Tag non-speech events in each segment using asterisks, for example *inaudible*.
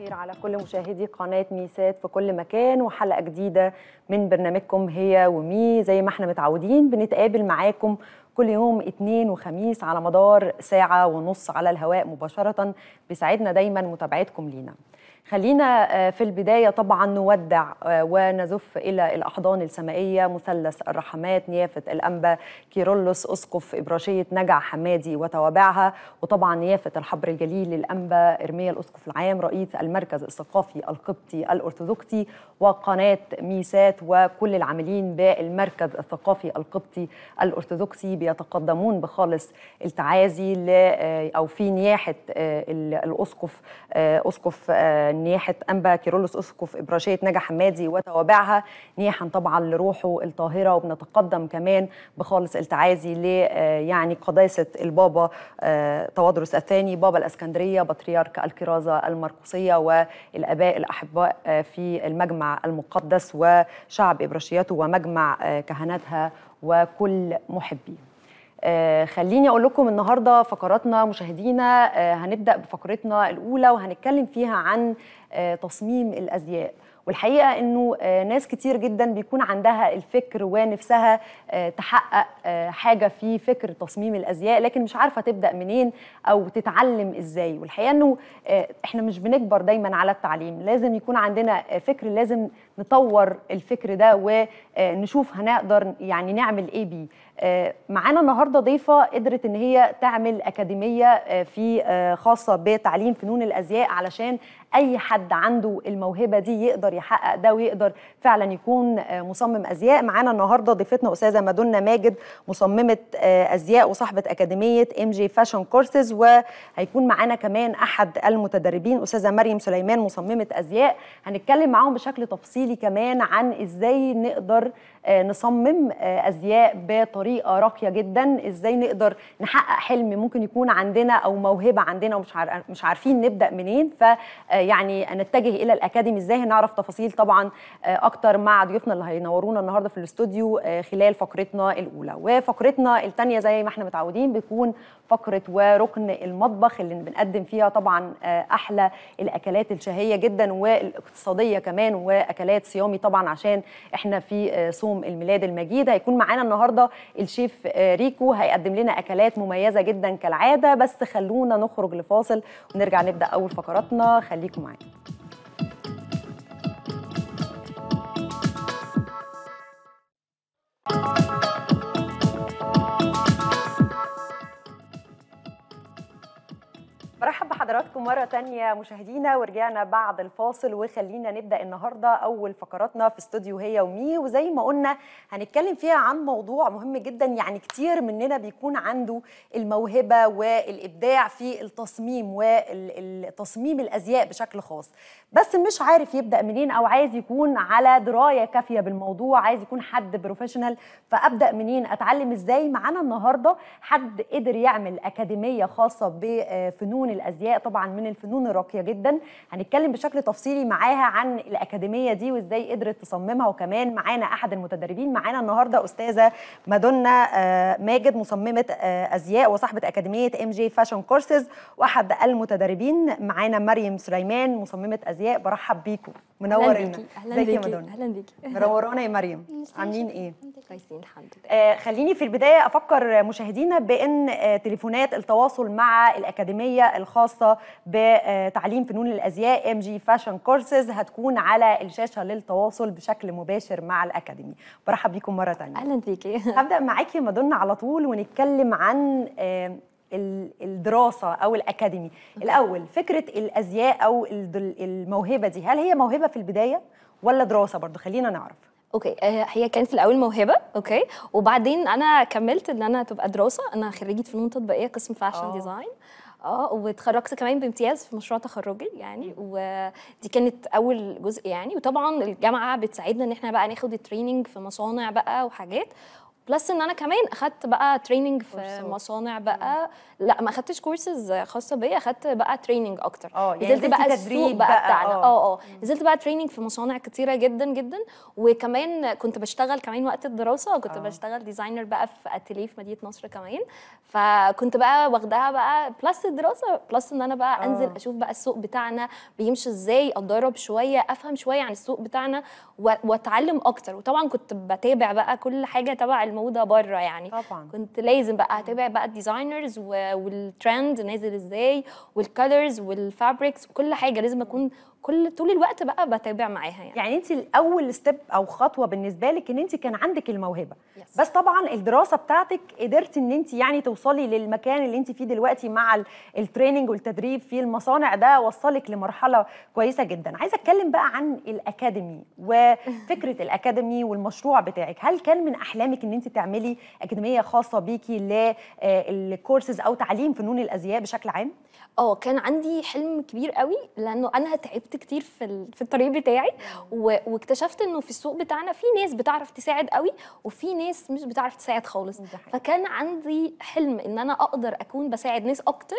الخير على كل مشاهدي قناة ميسات في كل مكان وحلقة جديدة من برنامجكم هي ومي زي ما احنا متعودين بنتقابل معاكم كل يوم اثنين وخميس على مدار ساعة ونص على الهواء مباشرة بيساعدنا دايما متابعتكم لينا خلينا آه، في البداية طبعا نودع آه، ونزف إلى الأحضان السمائية مثلث الرحمات نيافة الأنبا كيرلس أسقف إبراشية نجع حمادي وتوابعها وطبعا نيافة الحبر الجليل للأنبا إرمية الأسقف العام رئيس المركز الثقافي القبطي الأرثوذكسي وقناة ميسات وكل العاملين بالمركز الثقافي القبطي الأرثوذكسي بيتقدمون بخالص التعازي آه، أو في نياحة الأسقف أسقف نياحة أنبا كيرولوس أسقف إبراشية نجا حمادي وتوابعها نياحا طبعا لروحه الطاهرة وبنتقدم كمان بخالص التعازي ل آه، يعني قداسة البابا آه، تواضرس الثاني بابا الأسكندرية بطريرك الكرازة المرقوسيه والآباء الأحباء آه، في المجمع المقدس وشعب إبراشيته ومجمع كهنتها وكل محبيه آه، خليني اقول لكم النهارده فقراتنا مشاهدينا آه، هنبدا بفقرتنا الاولى وهنتكلم فيها عن آه، تصميم الازياء والحقيقه انه ناس كتير جدا بيكون عندها الفكر ونفسها تحقق حاجه في فكر تصميم الازياء لكن مش عارفه تبدا منين او تتعلم ازاي والحقيقه انه احنا مش بنكبر دايما على التعليم لازم يكون عندنا فكر لازم نطور الفكر ده ونشوف هنقدر يعني نعمل ايه بيه آه، معانا النهارده ضيفه قدرت ان هي تعمل اكاديميه آه، في آه، خاصه بتعليم فنون الازياء علشان اي حد عنده الموهبه دي يقدر يحقق ده ويقدر فعلا يكون مصمم ازياء معانا النهارده ضيفتنا استاذه مادونا ماجد مصممه ازياء وصاحبه اكاديميه ام جي فاشن كورسز وهيكون معانا كمان احد المتدربين استاذه مريم سليمان مصممه ازياء هنتكلم معاهم بشكل تفصيلي كمان عن ازاي نقدر آه، نصمم آه، ازياء بطريقه راقيه جدا ازاي نقدر نحقق حلم ممكن يكون عندنا او موهبه عندنا ومش مش عارفين نبدا منين فيعني آه، نتجه الى الاكاديمي ازاي هنعرف تفاصيل طبعا اكتر مع ضيوفنا اللي هينورونا النهارده في الاستوديو خلال فقرتنا الاولى وفقرتنا الثانيه زي ما احنا متعودين بيكون فقره وركن المطبخ اللي بنقدم فيها طبعا احلى الاكلات الشهيه جدا والاقتصاديه كمان واكلات صيامي طبعا عشان احنا في صوم يوم الميلاد المجيد هيكون معانا النهارده الشيف آه، ريكو هيقدم لنا اكلات مميزه جدا كالعاده بس خلونا نخرج لفاصل ونرجع نبدا اول فقراتنا خليكم معانا Thank you. مرحبا بحضراتكم مرة تانية مشاهدينا ورجعنا بعد الفاصل وخلينا نبدأ النهاردة أول فقراتنا في استوديو هي ومي وزي ما قلنا هنتكلم فيها عن موضوع مهم جدا يعني كتير مننا بيكون عنده الموهبة والإبداع في التصميم والتصميم الأزياء بشكل خاص بس مش عارف يبدا منين او عايز يكون على درايه كافيه بالموضوع عايز يكون حد بروفيشنال فابدا منين اتعلم ازاي معانا النهارده حد قدر يعمل اكاديميه خاصه بفنون الازياء طبعا من الفنون الراقيه جدا هنتكلم بشكل تفصيلي معاها عن الاكاديميه دي وازاي قدرت تصممها وكمان معانا احد المتدربين معانا النهارده استاذه مادونا آه، ماجد مصممه آه، ازياء وصاحبه اكاديميه ام جي فاشن كورسز واحد المتدربين معانا مريم سليمان مصممه أزياء الازياء برحب بيكم منورينا ازيك يا اهلا بيكي *laughs* منورانا يا مريم عاملين ايه كويسين الحمد لله آه خليني في البدايه افكر مشاهدينا بان آه تليفونات التواصل مع الاكاديميه الخاصه بتعليم فنون الازياء ام جي فاشن كورسز هتكون على الشاشه للتواصل بشكل مباشر مع الاكاديمي برحب بيكم مره ثانيه اهلا بيكي *laughs* هبدا معاكي يا مدونا على طول ونتكلم عن آه الدراسه او الاكاديمي الاول فكره الازياء او الموهبه دي هل هي موهبه في البدايه ولا دراسه برضو خلينا نعرف اوكي آه، هي كانت الاول موهبه اوكي وبعدين انا كملت ان انا تبقى دراسه انا خريجه فنون تطبيقيه قسم فاشن آه. ديزاين اه واتخرجت كمان بامتياز في مشروع تخرجي يعني ودي كانت اول جزء يعني وطبعا الجامعه بتساعدنا ان احنا بقى ناخد التريننج في مصانع بقى وحاجات بلس ان انا كمان اخدت بقى تريننج في مصانع بقى لا ما اخدتش كورسز خاصه بيا اخدت بقى تريننج اكتر اه يعني نزلت بقى السوق بقى, بقى بتاعنا اه اه, آه. نزلت بقى تريننج في مصانع كتيره جدا جدا وكمان كنت بشتغل كمان وقت الدراسه كنت أوه. بشتغل ديزاينر بقى في اتيليه في مدينه نصر كمان فكنت بقى واخداها بقى بلس الدراسه بلس ان انا بقى انزل آه. اشوف بقى السوق بتاعنا بيمشي ازاي اتدرب شويه افهم شويه عن السوق بتاعنا واتعلم اكتر وطبعا كنت بتابع بقى كل حاجه تبع موضه بره يعني طبعا كنت لازم بقى اتابع بقى الديزاينرز والترند نازل ازاي والكالرز والفابريكس وكل حاجه لازم اكون كل طول الوقت بقى بتابع معاها يعني يعني انت الاول ستيب او خطوه بالنسبه لك ان انت كان عندك الموهبه yes. بس طبعا الدراسه بتاعتك قدرتي ان انت يعني توصلي للمكان اللي انت فيه دلوقتي مع التريننج والتدريب في المصانع ده وصلك لمرحله كويسه جدا عايزه اتكلم بقى عن الاكاديمي وفكره *laughs* الاكاديمي والمشروع بتاعك هل كان من احلامك ان انت تعملي اكاديميه خاصه بيكي للكورسز آه، او تعليم فنون الازياء بشكل عام اه كان عندي حلم كبير قوي لانه انا تعبت تعبت كتير في في الطريق بتاعي واكتشفت انه في السوق بتاعنا في ناس بتعرف تساعد قوي وفي ناس مش بتعرف تساعد خالص فكان عندي حلم ان انا اقدر اكون بساعد ناس اكتر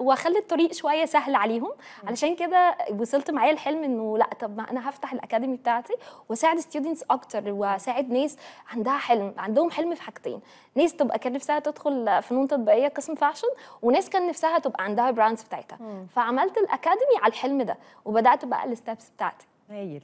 واخلي الطريق شويه سهل عليهم علشان كده وصلت معايا الحلم انه لا طب ما انا هفتح الاكاديمي بتاعتي واساعد ستودنتس اكتر واساعد ناس عندها حلم عندهم حلم في حاجتين ناس تبقى كان نفسها تدخل فنون تطبيقيه قسم فاشن وناس كان نفسها تبقى عندها براندز بتاعتها مم. فعملت الاكاديمي على الحلم ده وبدات بقى الستبس بتاعتي هايل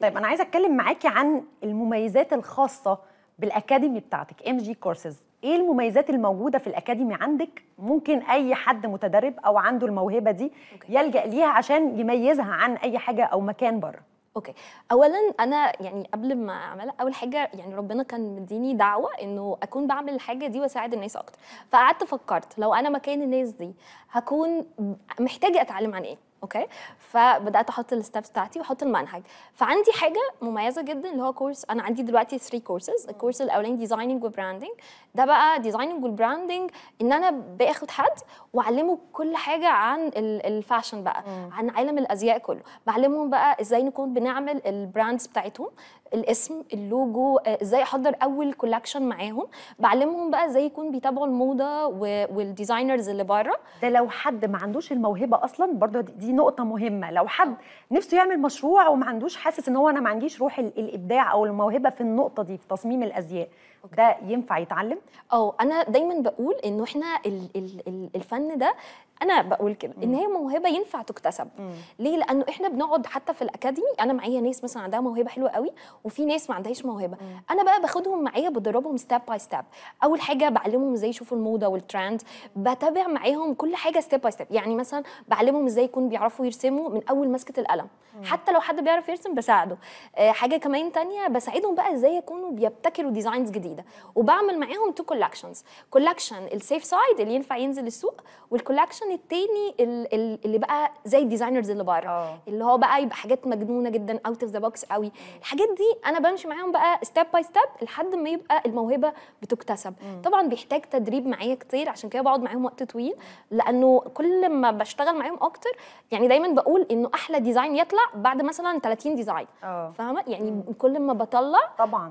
طيب انا عايزه اتكلم معاكي عن المميزات الخاصه بالاكاديمي بتاعتك ام جي كورسز ايه المميزات الموجوده في الاكاديمي عندك ممكن اي حد متدرب او عنده الموهبه دي يلجا ليها عشان يميزها عن اي حاجه او مكان بره اوكي اولا انا يعني قبل ما اعملها اول حاجه يعني ربنا كان مديني دعوه انه اكون بعمل الحاجه دي واساعد الناس اكتر فقعدت فكرت لو انا مكان الناس دي هكون محتاجه اتعلم عن ايه اوكي فبدات احط الستبس بتاعتي واحط المنهج فعندي حاجه مميزه جدا اللي هو كورس انا عندي دلوقتي 3 كورسز الكورس الاولاني ديزايننج وبراندنج ده بقى ديزايننج والبراندنج ان انا باخد حد واعلمه كل حاجه عن الفاشن بقى عن عالم الازياء كله بعلمهم بقى ازاي نكون بنعمل البراندز بتاعتهم الاسم اللوجو آه، ازاي احضر اول كولكشن معاهم بعلمهم بقى ازاي يكون بيتابعوا الموضه والديزاينرز اللي بره ده لو حد ما عندوش الموهبه اصلا برضو دي نقطه مهمه لو حد نفسه يعمل مشروع وما عندوش حاسس ان هو انا ما عنديش روح الابداع او الموهبه في النقطه دي في تصميم الازياء أوكي. ده ينفع يتعلم اه انا دايما بقول انه احنا الـ الـ الفن ده انا بقول كده ان هي موهبه ينفع تكتسب مم. ليه لانه احنا بنقعد حتى في الاكاديمي انا معايا ناس مثلا عندها موهبه حلوه قوي وفي ناس ما عندهاش موهبه مم. انا بقى باخدهم معايا بدربهم ستيب باي ستيب اول حاجه بعلمهم ازاي يشوفوا الموضه والترند بتابع معاهم كل حاجه ستيب باي ستيب يعني مثلا بعلمهم ازاي يكون بيعرفوا يرسموا من اول مسكه القلم مم. حتى لو حد بيعرف يرسم بساعده آه، حاجه كمان تانية بساعدهم بقى ازاي يكونوا بيبتكروا ديزاينز جديده جديده وبعمل معاهم تو كولكشنز كولكشن السيف سايد اللي ينفع ينزل السوق والكولكشن الثاني اللي بقى زي الديزاينرز اللي بره اه. اللي هو بقى يبقى حاجات مجنونه جدا اوت اوف ذا بوكس قوي الحاجات دي انا بمشي معاهم بقى ستيب باي ستيب لحد ما يبقى الموهبه بتكتسب مم. طبعا بيحتاج تدريب معايا كتير عشان كده بقعد معاهم وقت طويل لانه كل ما بشتغل معاهم اكتر يعني دايما بقول انه احلى ديزاين يطلع بعد مثلا 30 ديزاين اه. فاهمه يعني مم. كل ما بطلع طبعا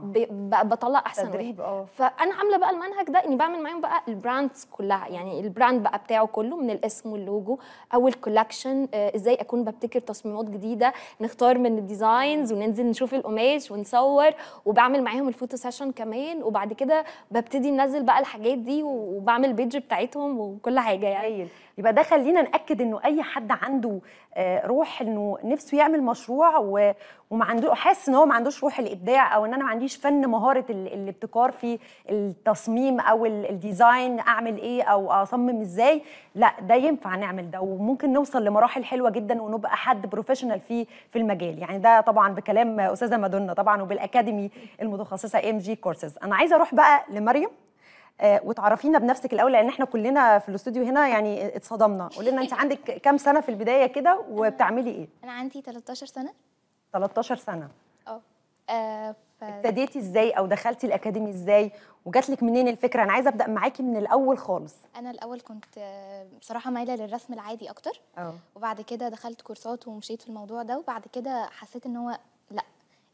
بطلع احسن تدريب رهيب اه فانا عامله بقى المنهج ده اني بعمل معاهم بقى البراندز كلها يعني البراند بقى بتاعه كله من الاسم واللوجو او الكولكشن آه ازاي اكون ببتكر تصميمات جديده نختار من الديزاينز وننزل نشوف القماش ونصور وبعمل معاهم الفوتو سيشن كمان وبعد كده ببتدي انزل بقى الحاجات دي وبعمل بيج بتاعتهم وكل حاجه يعني يبقى ده خلينا ناكد انه اي حد عنده آه، روح انه نفسه يعمل مشروع وما عنده حاسس ان هو ما عندوش روح الابداع او ان انا ما عنديش فن مهاره الابتكار في التصميم او الديزاين اعمل ايه او اصمم ازاي لا ده ينفع نعمل ده وممكن نوصل لمراحل حلوه جدا ونبقى حد بروفيشنال في في المجال يعني ده طبعا بكلام استاذه مادونا طبعا وبالاكاديمي المتخصصه ام جي كورسز انا عايزه اروح بقى لمريم آه، وتعرفينا بنفسك الاول لان احنا كلنا في الاستوديو هنا يعني اتصدمنا قولي لنا انت عندك كام سنه في البدايه كده وبتعملي ايه انا عندي 13 سنه 13 سنه آه،, اه ف... ابتديتي ازاي او دخلتي الاكاديمي ازاي وجات لك منين الفكره انا عايزه ابدا معاكي من الاول خالص انا الاول كنت آه، بصراحه مايله للرسم العادي اكتر أوه. وبعد كده دخلت كورسات ومشيت في الموضوع ده وبعد كده حسيت ان هو لا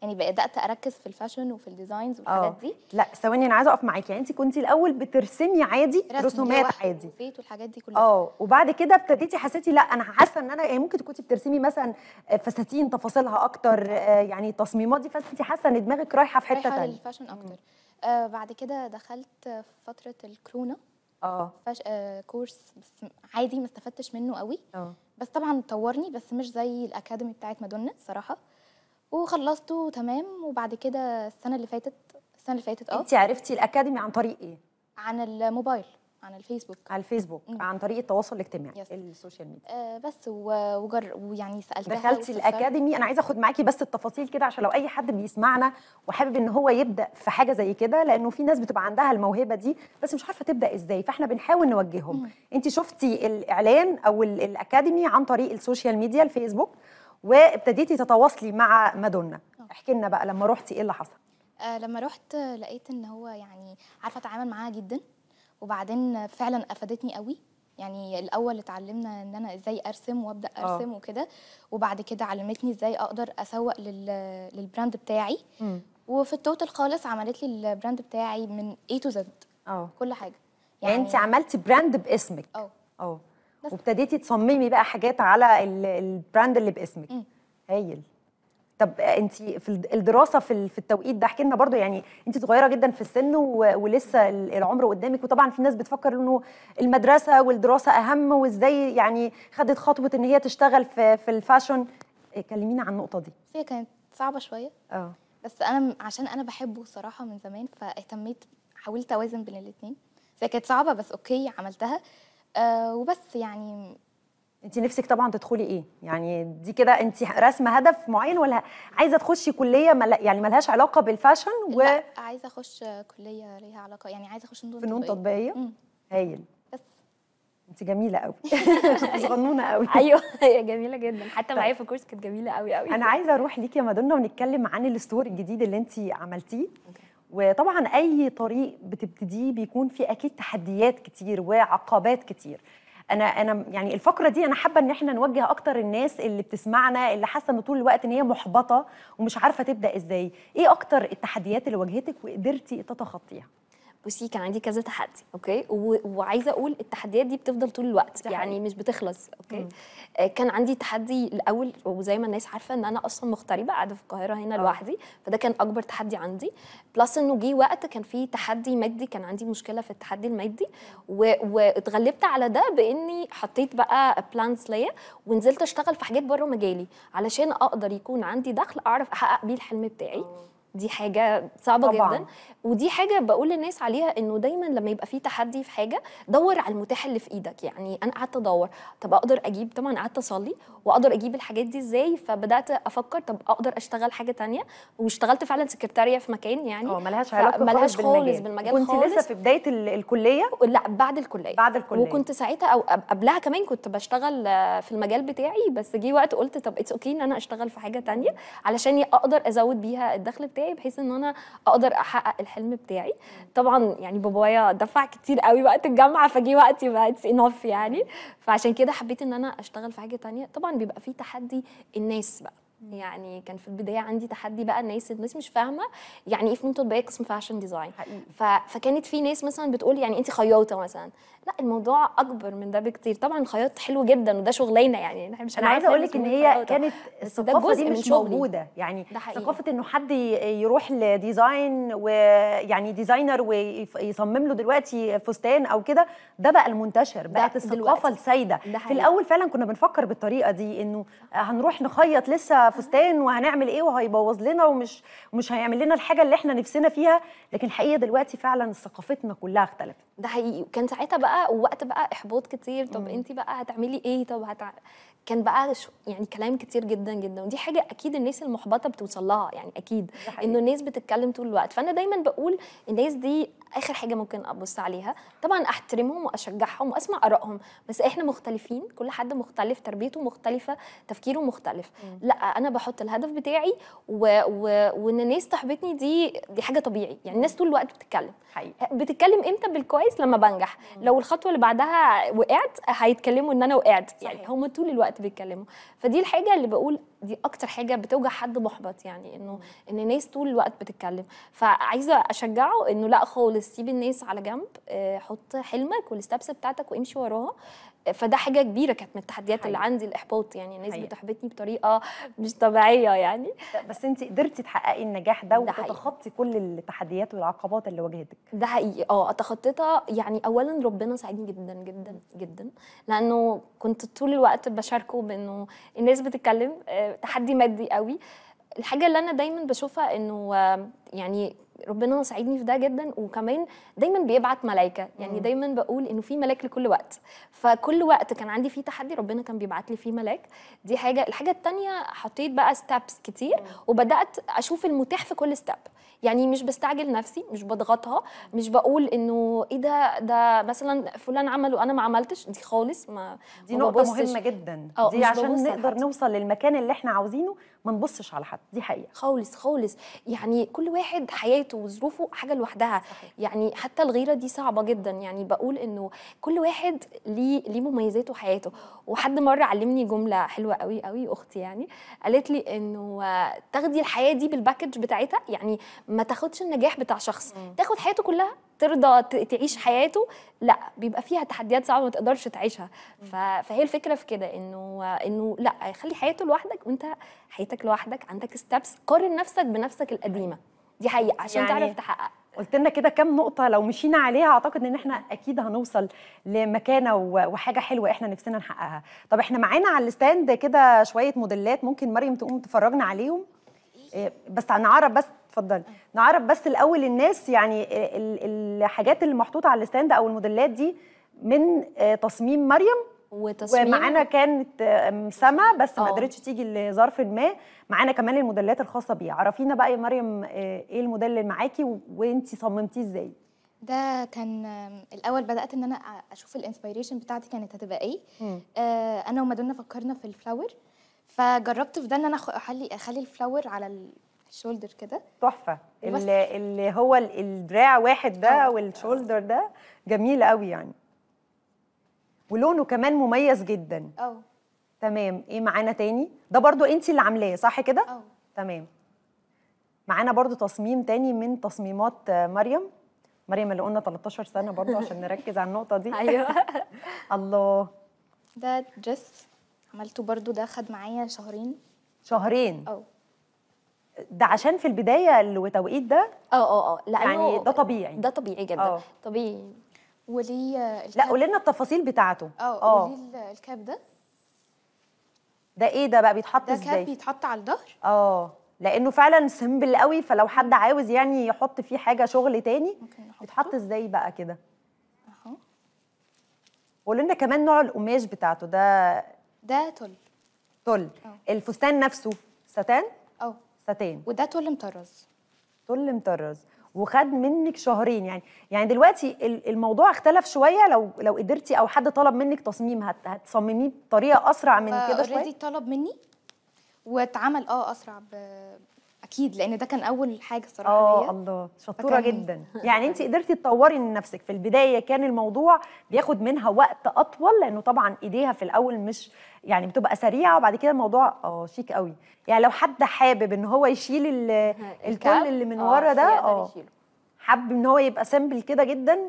يعني بدات اركز في الفاشن وفي الديزاينز والحاجات آه. دي لا ثواني انا عايزه اقف معاكي يعني انت كنتي الاول بترسمي عادي رسومات عادي البيت والحاجات دي كلها اه وبعد كده ابتديتي حسيتي لا انا حاسه ان انا يعني ممكن كنتي بترسمي مثلا آه، فساتين تفاصيلها اكتر آه، يعني تصميمات دي فانت حاسه ان دماغك رايحه في حته ثانيه رايحه للفاشن اكتر آه بعد كده دخلت في فتره الكورونا اه فش... آه كورس بس عادي ما استفدتش منه قوي اه بس طبعا طورني بس مش زي الاكاديمي بتاعت مادونا صراحه وخلصته تمام وبعد كده السنه اللي فاتت السنه اللي فاتت اه انت عرفتي الاكاديمي عن طريق ايه عن الموبايل عن الفيسبوك على الفيسبوك مم. عن طريق التواصل الاجتماعي يس. السوشيال ميديا آه بس وجر ويعني سالتها دخلتي الاكاديمي انا عايزه اخد معاكي بس التفاصيل كده عشان لو اي حد بيسمعنا وحابب ان هو يبدا في حاجه زي كده لانه في ناس بتبقى عندها الموهبه دي بس مش عارفه تبدا ازاي فاحنا بنحاول نوجههم انت شفتي الاعلان او الاكاديمي عن طريق السوشيال ميديا الفيسبوك وابتديتي تتواصلي مع مادونا آه. احكي لنا بقى لما رحتي ايه اللي حصل آه لما رحت لقيت ان هو يعني عارفه اتعامل معاها جدا وبعدين فعلا افادتني قوي يعني الاول اتعلمنا ان انا ازاي ارسم وابدا آه. ارسم أوه. وكده وبعد كده علمتني ازاي اقدر اسوق لل... للبراند بتاعي م. وفي التوتال خالص عملت لي البراند بتاعي من اي تو زد اه كل حاجه يعني, يعني انت عملتي براند باسمك اه اه وابتديتي تصممي بقى حاجات على البراند اللي باسمك هايل طب انت في الدراسه في في التوقيت ده احكي لنا برضو يعني انت صغيره جدا في السن ولسه العمر قدامك وطبعا في ناس بتفكر انه المدرسه والدراسه اهم وازاي يعني خدت خطوه ان هي تشتغل في في الفاشن إيه، كلمينا عن النقطه دي هي كانت صعبه شويه اه بس انا عشان انا بحبه صراحه من زمان فاهتميت حاولت اوازن بين الاثنين فكانت كانت صعبه بس اوكي عملتها آه وبس يعني انت نفسك طبعا تدخلي ايه يعني دي كده انت راسمه هدف معين ولا عايزه تخشي كليه مل... يعني ملهاش علاقه بالفاشن و لا عايزه اخش كليه ليها علاقه يعني عايزه اخش فنون, تطبيقيه هايل بس انت جميله قوي *laughs* *laughs* صغنونه قوي ايوه هي جميله جدا حتى طيب. معايا في الكورس كانت جميله قوي قوي انا عايزه اروح ليكي يا مادونا ونتكلم عن الستور الجديد اللي انت عملتيه okay. وطبعا اي طريق بتبتديه بيكون فيه اكيد تحديات كتير وعقبات كتير انا انا يعني الفقره دي انا حابه ان احنا نوجه اكتر الناس اللي بتسمعنا اللي حاسه ان طول الوقت ان هي محبطه ومش عارفه تبدا ازاي ايه اكتر التحديات اللي واجهتك وقدرتي تتخطيها بصي كان عندي كذا تحدي اوكي وعايزه اقول التحديات دي بتفضل طول الوقت تحدي. يعني مش بتخلص اوكي آه كان عندي تحدي الاول وزي ما الناس عارفه ان انا اصلا مغتربه قاعده في القاهره هنا أوه. لوحدي فده كان اكبر تحدي عندي بلس انه جه وقت كان في تحدي مادي كان عندي مشكله في التحدي المادي واتغلبت على ده باني حطيت بقى بلانس ليا ونزلت اشتغل في حاجات بره مجالي علشان اقدر يكون عندي دخل اعرف احقق بيه الحلم بتاعي أوه. دي حاجه صعبه طبعًا. جدا ودي حاجه بقول للناس عليها انه دايما لما يبقى في تحدي في حاجه دور على المتاح اللي في ايدك يعني انا قعدت ادور طب اقدر اجيب طبعا قعدت اصلي واقدر اجيب الحاجات دي ازاي فبدات افكر طب اقدر اشتغل حاجه تانية واشتغلت فعلا سكرتاريه في مكان يعني اه ملهاش علاقه ملهاش خالص بالمجال, بالمجال كنت خالص لسه في بدايه الكليه لا بعد الكليه بعد الكليه وكنت ساعتها او قبلها كمان كنت بشتغل آه، في المجال بتاعي بس جه وقت قلت طب اتس اوكي ان انا اشتغل في حاجه تانية علشان اقدر ازود بيها الدخل بتاعي ازاي بحيث ان انا اقدر احقق الحلم بتاعي طبعا يعني بابايا دفع كتير قوي وقت الجامعه فجي وقتي بقى اتس انف يعني فعشان كده حبيت ان انا اشتغل في حاجه تانية طبعا بيبقى في تحدي الناس بقى يعني كان في البدايه عندي تحدي بقى الناس الناس مش فاهمه يعني ايه فنون تطبيقيه قسم فاشن ديزاين ف... فكانت في ناس مثلا بتقول يعني انت خياطه مثلا لا الموضوع اكبر من ده بكتير طبعا الخياط حلو جدا وده شغلانه يعني احنا مش انا عايزه اقول لك ان هي خيوطة. كانت الثقافه دي مش موجوده يعني ثقافه انه حد يروح لديزاين ويعني ديزاينر ويصمم له دلوقتي فستان او كده ده بقى المنتشر بقت الثقافه السائده في الاول فعلا كنا بنفكر بالطريقه دي انه هنروح نخيط لسه فستان وهنعمل ايه وهيبوظ لنا ومش مش هيعمل لنا الحاجه اللي احنا نفسنا فيها لكن الحقيقه دلوقتي فعلا ثقافتنا كلها اختلفت ده حقيقي وكان ساعتها بقى وقت بقى احباط كتير طب انت بقى هتعملي ايه طب هتع... كان بقى يعني كلام كتير جدا جدا ودي حاجه اكيد الناس المحبطه بتوصل لها يعني اكيد انه الناس بتتكلم طول الوقت فانا دايما بقول الناس دي اخر حاجه ممكن ابص عليها طبعا احترمهم واشجعهم واسمع ارائهم بس احنا مختلفين كل حد مختلف تربيته مختلفه تفكيره مختلف م. لا انا بحط الهدف بتاعي و... و... وان الناس تحبطني دي دي حاجه طبيعي يعني الناس طول الوقت بتتكلم حقيقي. بتتكلم امتى بالكويس لما بنجح م. لو الخطوه اللي بعدها وقعت هيتكلموا ان انا وقعت يعني صحيح. يعني هم طول الوقت الوقت بيتكلموا فدي الحاجه اللي بقول دي اكتر حاجه بتوجع حد محبط يعني انه ان الناس طول الوقت بتتكلم فعايزه اشجعه انه لا خالص سيب الناس على جنب آه، حط حلمك والستبس بتاعتك وامشي وراها فده حاجه كبيره كانت من التحديات اللي عندي الاحباط يعني الناس بتحبطني بطريقه مش طبيعيه يعني بس انت قدرتي تحققي النجاح ده وتتخطي كل التحديات والعقبات اللي واجهتك ده حقيقي اه تخطيتها يعني اولا ربنا ساعدني جدا جدا جدا لانه كنت طول الوقت بشاركه بانه الناس بتتكلم آه، تحدي مادي قوي الحاجه اللي انا دايما بشوفها انه يعني ربنا ساعدني في ده جدا وكمان دايما بيبعت ملائكه يعني دايما بقول انه في ملاك لكل وقت فكل وقت كان عندي فيه تحدي ربنا كان بيبعت لي فيه ملاك دي حاجه الحاجه الثانيه حطيت بقى ستابس كتير وبدات اشوف المتاح في كل ستاب يعني مش بستعجل نفسي مش بضغطها مش بقول انه ايه ده ده مثلا فلان عمل وانا ما عملتش دي خالص ما دي ما نقطه مهمه جدا آه، دي عشان نقدر نوصل للمكان اللي احنا عاوزينه ما نبصش على حد دي حقيقه خالص خالص يعني كل واحد حياته وظروفه حاجه لوحدها يعني حتى الغيره دي صعبه جدا يعني بقول انه كل واحد ليه ليه مميزاته وحياته وحد مره علمني جمله حلوه قوي قوي اختي يعني قالت لي انه تاخدي الحياه دي بالباكج بتاعتها يعني ما تاخدش النجاح بتاع شخص تاخد حياته كلها ترضى تعيش حياته لا بيبقى فيها تحديات صعبه ما تقدرش تعيشها فهي الفكره في كده انه انه لا خلي حياته لوحدك وانت حياتك لوحدك عندك ستابس قارن نفسك بنفسك القديمه دي حقيقه عشان يعني تعرف تحقق قلت لنا كده كام نقطه لو مشينا عليها اعتقد ان احنا اكيد هنوصل لمكانه وحاجه حلوه احنا نفسنا نحققها طب احنا معانا على الستاند كده شويه موديلات ممكن مريم تقوم تفرجنا عليهم إيه؟ بس هنعرف بس اتفضلي نعرف بس الاول الناس يعني الحاجات اللي محطوطه على الستاند او الموديلات دي من آه، تصميم مريم وتصميم ومعانا كانت سما بس ما آه. قدرتش تيجي لظرف ما معانا كمان الموديلات الخاصه بيها عرفينا بقى يا مريم آه، ايه الموديل اللي معاكي وانت صممتيه ازاي ده كان الاول بدات ان انا اشوف الانسبيريشن بتاعتي كانت هتبقى ايه آه انا ومادونا فكرنا في الفلاور فجربت في ده ان انا اخلي اخلي الفلاور على الشولدر كده تحفه إيه اللي, اللي هو الدراع واحد ده آه. والشولدر ده جميل قوي يعني ولونه كمان مميز جدا اه تمام ايه معانا تاني ده برضو انت اللي عاملاه صح كده اه تمام معانا برضو تصميم تاني من تصميمات آه، مريم مريم اللي قلنا 13 سنه برضو عشان نركز على النقطه دي ايوه *laughs* الله ده دريس عملته برضو ده خد معايا شهرين شهرين اه ده عشان في البدايه وتوقيت ده اه اه اه لا يعني ده طبيعي ده طبيعي جدا أوه. طبيعي وليه لا قولي لنا التفاصيل بتاعته اه, اه. وليه الكاب ده ده ايه ده بقى بيتحط ازاي ده كاب بيتحط على الظهر اه لانه فعلا سمبل قوي فلو حد عاوز يعني يحط فيه حاجه شغل تاني بيتحط ازاي بقى كده اهو قولي لنا كمان نوع القماش بتاعته ده ده تل تل اه. الفستان نفسه ستان اه ستان وده تول مطرز تول مطرز وخد منك شهرين يعني يعني دلوقتي الموضوع اختلف شويه لو لو قدرتي او حد طلب منك تصميم هتصمميه بطريقه اسرع من آه، كده شويه اوريدي طلب مني واتعمل اه اسرع اكيد لان ده كان اول حاجه صراحه اه الله شطوره جدا يعني انت قدرتي تطوري من نفسك في البدايه كان الموضوع بياخد منها وقت اطول لانه طبعا ايديها في الاول مش يعني بتبقى سريعه وبعد كده الموضوع اه شيك قوي يعني لو حد حابب ان هو يشيل *laughs* الكل اللي من ورا آه، ده اه حابب ان هو يبقى سامبل كده جدا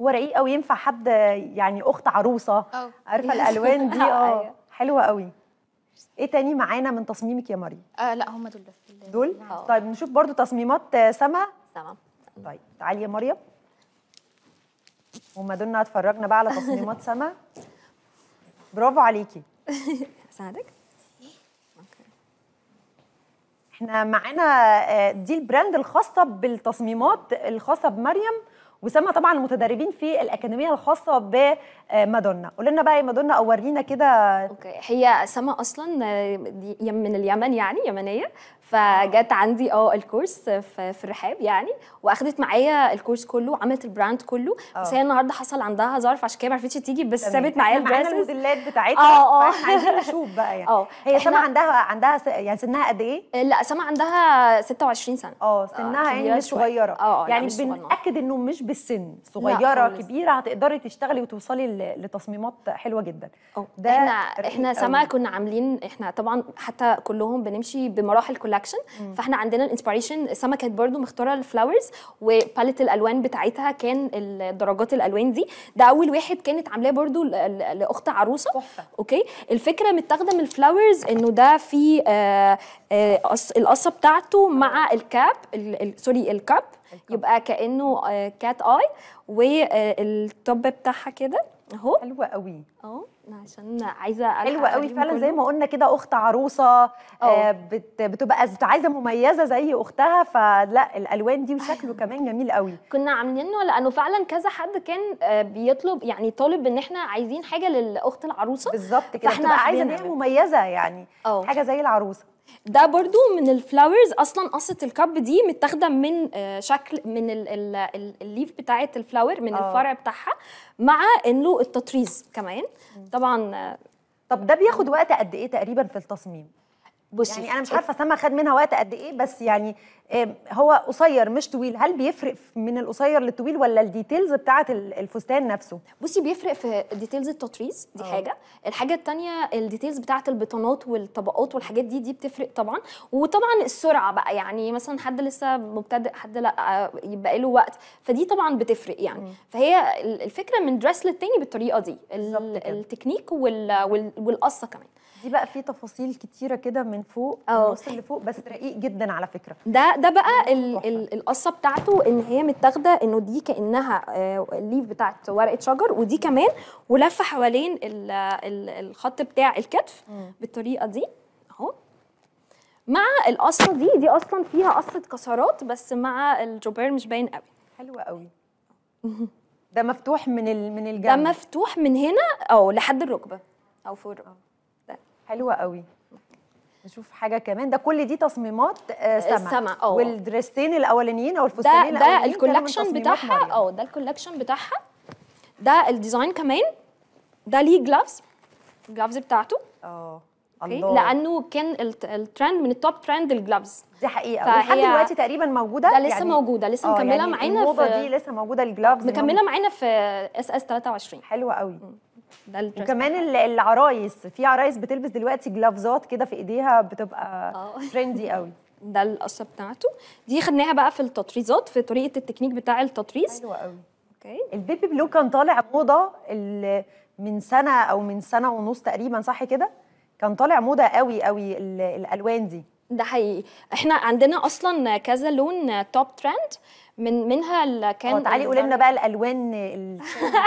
هو رقيق قوي ينفع حد يعني اخت عروسه آه. عارفه *laughs* الالوان دي *laughs* أيوه. اه حلوه قوي ايه تاني معانا من تصميمك يا مريم؟ آه لا هم دول بس دول؟ طيب، آه. طيب نشوف برضو تصميمات آه، سما سما طيب تعالي يا مريم هما دول اتفرجنا بقى على تصميمات سما *laughs* برافو عليكي اساعدك؟ *laughs* احنا معانا آه، دي البراند الخاصه بالتصميمات الخاصه بمريم وسمى طبعا المتدربين في الاكاديميه الخاصه بمادونا آه، قول لنا بقى يا مادونا او ورينا كده اوكي هي سما اصلا آه، من اليمن يعني يمنيه فجت عندي اه الكورس في الرحاب يعني واخدت معايا الكورس كله وعملت البراند كله أوه. بس هي النهارده حصل عندها ظرف عشان كده ما عرفتش تيجي بس سابت معايا معانا الموديلات بتاعتها اه اه عايزين نشوف بقى يعني *laughs* اه هي سما عندها عندها س... يعني سنها قد ايه؟ آه، لا سما عندها 26 سنه اه سنها آه، يعني مش صغيره اه, اه، يعني بنأكد انه مش بالسن صغيره كبيره هتقدري تشتغلي وتوصلي لتصميمات حلوه جدا ده احنا احنا سما كنا عاملين احنا طبعا حتى كلهم بنمشي بمراحل كلها كولكشن فاحنا عندنا الانسبيريشن سما كانت برضو مختاره الفلاورز وباليت الالوان بتاعتها كان درجات الالوان دي ده اول واحد كانت عاملاه برضو لاخت عروسه صحة. اوكي الفكره متاخده من الفلاورز انه ده في آه، آه، القصه بتاعته مع الكاب سوري الكاب يبقى كانه كات آه، اي والتوب بتاعها كده اهو حلوه قوي اهو عشان عايزه حلوه قوي فعلا كله. زي ما قلنا كده اخت عروسه آه بت بتبقى عايزه مميزه زي اختها فلا الالوان دي وشكله أيوة. كمان جميل قوي كنا عاملينه لانه فعلا كذا حد كان آه، بيطلب يعني طالب ان احنا عايزين حاجه للاخت العروسه بالظبط كده فاحنا عايزه ان هي مميزه يعني أوه. حاجه زي العروسه ده برضو من الفلاورز اصلا قصه الكب دي متاخده من آه، شكل من الليف بتاعه الفلاور من أوه. الفرع بتاعها مع انه التطريز كمان طبعا آه، طب ده بياخد وقت قد ايه تقريبا في التصميم بصي يعني انا مش إيه؟ عارفه سما خد منها وقت قد ايه بس يعني آه، هو قصير مش طويل هل بيفرق من القصير للطويل ولا الديتيلز بتاعه الفستان نفسه بصي بيفرق في ديتيلز التطريز دي أوه. حاجه الحاجه الثانيه الديتيلز بتاعه البطانات والطبقات والحاجات دي دي بتفرق طبعا وطبعا السرعه بقى يعني مثلا حد لسه مبتدئ حد لا آه، يبقى له وقت فدي طبعا بتفرق يعني م. فهي الفكره من دريس للتاني بالطريقه دي التكنيك والقصه كمان في بقى في تفاصيل كتيره كده من فوق اللي لفوق بس رقيق جدا على فكره ده ده بقى القصه بتاعته ان هي متاخده انه دي كانها الليف آه، بتاعت ورقه شجر ودي كمان ولفه حوالين الخط بتاع الكتف بالطريقه دي اهو مع القصه دي دي اصلا فيها قصه كسرات بس مع الجوبير مش باين قوي حلوه قوي ده مفتوح من من الجنب ده مفتوح من هنا اه لحد الركبه او فوق الركبه آه. حلوه قوي نشوف حاجه كمان ده كل دي تصميمات آه، آه، سما السما اه والدريسين الاولانيين او الفستانين الاولانيين ده ده الكولكشن بتاعها يعني. اه ده الكولكشن بتاعها ده الديزاين كمان ده ليه جلافز الجلافز بتاعته اه الله لانه كان الترند من التوب ترند الجلافز دي حقيقه لحد دلوقتي تقريبا موجوده ده لسه يعني موجوده لسه آه، مكمله يعني معانا في الموضه دي لسه موجوده الجلافز مكمله معانا في اس اس 23 حلوه قوي م. ده وكمان العرايس في عرايس بتلبس دلوقتي جلافزات كده في ايديها بتبقى ترندي اه. قوي *laughs* ده القصه بتاعته دي خدناها بقى في التطريزات في طريقه التكنيك بتاع التطريز حلوه قوي اوكي البيبي بلو كان طالع موضه من سنه او من سنه ونص تقريبا صح كده كان طالع موضه قوي قوي الالوان دي ده حقيقي احنا عندنا اصلا كذا لون توب ترند من منها كان تعالي قولي لنا بقى الالوان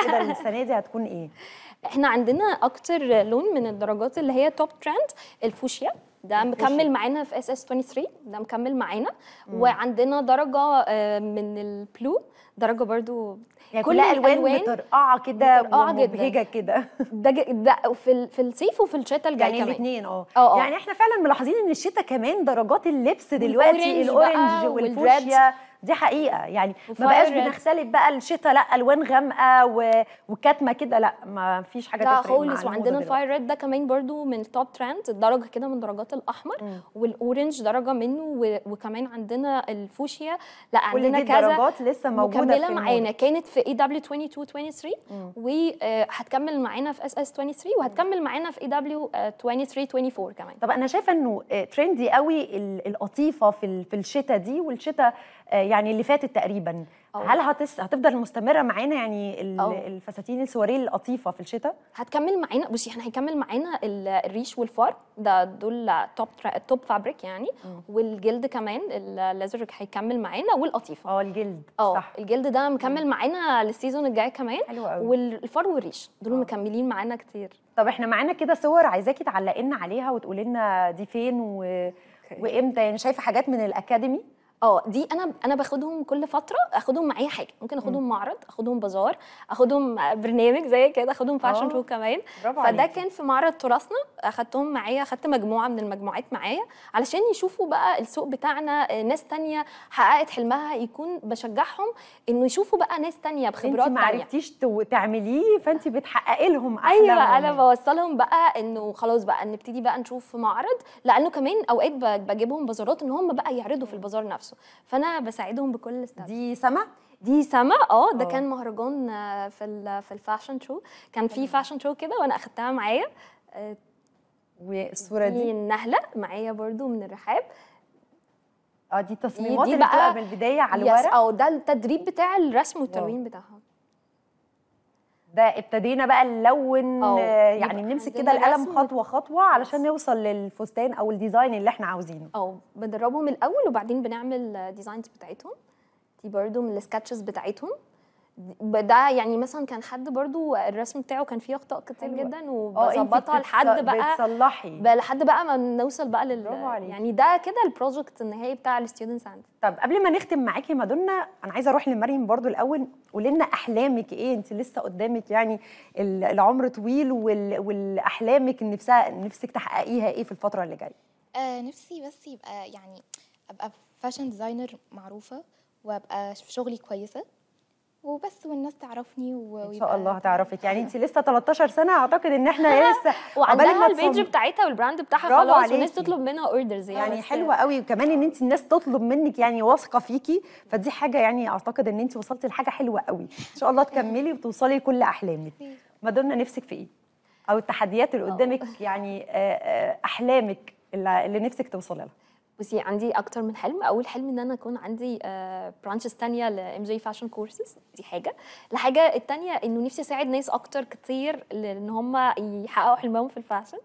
كده السنه دي هتكون ايه *laughs* احنا عندنا اكتر لون من الدرجات اللي هي توب ترند الفوشيا ده مكمل معانا في اس اس 23 ده مكمل معانا وعندنا درجه آه، من البلو درجه برضو يعني كل الالوان مترقعه كده ومبهجه كده ده ده في في الصيف وفي الشتاء يعني الجاي يعني الاثنين آه. آه،, اه يعني احنا فعلا ملاحظين ان الشتاء كمان درجات اللبس دلوقتي الاورنج والفوشيا دي حقيقه يعني ما بقاش بنختلف بقى الشتاء لا الوان غامقه وكاتمه كده لا ما فيش حاجه تفرق خالص وعندنا الفاير ريد ده كمان برضو من التوب ترند الدرجه كده من درجات الاحمر م. والاورنج درجه منه وكمان عندنا الفوشيا لا عندنا كذا درجات لسه موجوده مكمله معانا كانت في اي دبليو 22 23 وهتكمل معانا في اس اس 23 وهتكمل معانا في اي دبليو 23 24 كمان طب انا شايفه انه ترندي آه، قوي القطيفه في في الشتاء دي والشتاء آه، يعني اللي فاتت تقريبا أوه. هل هتس... هتفضل مستمره معانا يعني ال... الفساتين السواريه اللطيفه في الشتاء هتكمل معانا بصي احنا هيكمل معانا الريش والفار ده دول توب توب فابريك يعني م. والجلد كمان الليزرك هيكمل معانا والقطيفه اه الجلد أوه. صح الجلد ده مكمل معانا للسيزون الجاي كمان حلو قوي والفار والريش دول أوه. مكملين معانا كتير طب احنا معانا كده صور عايزاكي تعلقي لنا عليها وتقولي لنا دي فين و... وامتى يعني شايفه حاجات من الاكاديمي اه دي انا انا باخدهم كل فتره اخدهم معايا حاجه ممكن اخدهم معرض اخدهم بازار اخدهم برنامج زي كده اخدهم فاشن آه. شو كمان فده كان في معرض تراثنا اخدتهم معايا اخدت مجموعه من المجموعات معايا علشان يشوفوا بقى السوق بتاعنا آه، ناس تانية حققت حلمها يكون بشجعهم انه يشوفوا بقى ناس تانية بخبرات انت ما عرفتيش تعمليه فانت بتحققي لهم ايوه ايوه انا بوصلهم بقى انه خلاص بقى نبتدي بقى نشوف معرض لانه كمان اوقات بجيبهم بازارات ان هم بقى يعرضوا في البازار نفسه نفسه فانا بساعدهم بكل ستابس. دي سما دي سما اه ده آه. كان مهرجان آه، في في الفاشن شو كان في فاشن شو كده وانا اخدتها معايا آه، والصوره دي, النهله معايا برضو من الرحاب اه دي التصميمات دي اللي بقى من البدايه على الورق او ده التدريب بتاع الرسم والتلوين بتاعها ده ابتدينا بقى نلون آه، آه، يعني بنمسك كده القلم خطوه خطوه علشان نوصل للفستان او الديزاين اللي احنا عاوزينه اه بندربهم الاول وبعدين بنعمل ديزاينز بتاعتهم دي برضو من السكتشز بتاعتهم ده يعني مثلا كان حد برضو الرسم بتاعه كان فيه اخطاء كتير أيوة. جدا آه، وبظبطها لحد بقى بتصلحي بقى لحد بقى ما نوصل بقى لل يعني ده كده البروجكت النهائي بتاع الستودنتس عندي طب قبل ما نختم معاكي مادونا انا عايزه اروح لمريم برضو الاول قولي لنا احلامك ايه انت لسه قدامك يعني العمر طويل وال... والاحلامك نفسها نفسك تحققيها ايه في الفتره اللي جايه آه نفسي بس يبقى يعني ابقى فاشن ديزاينر معروفه وابقى في شغلي كويسه وبس والناس تعرفني و... ان شاء الله هتعرفك يعني انت لسه 13 سنه اعتقد ان احنا *laughs* لسه وعندها البيج بتاعتها والبراند بتاعها خلاص والناس تطلب منها اوردرز يعني, يعني حلوه قوي وكمان ان انت الناس تطلب منك يعني واثقه فيكي فدي حاجه يعني اعتقد ان انت وصلتي لحاجه حلوه قوي ان شاء الله تكملي وتوصلي لكل احلامك مادونا نفسك في ايه او التحديات اللي قدامك يعني آه، آه، احلامك اللي نفسك توصلي لها بصي عندي اكتر من حلم اول حلم ان انا اكون عندي برانشز آه، تانية لام جي فاشن كورسز دي حاجه الحاجه التانية انه نفسي اساعد ناس اكتر كتير لان هم يحققوا حلمهم في الفاشن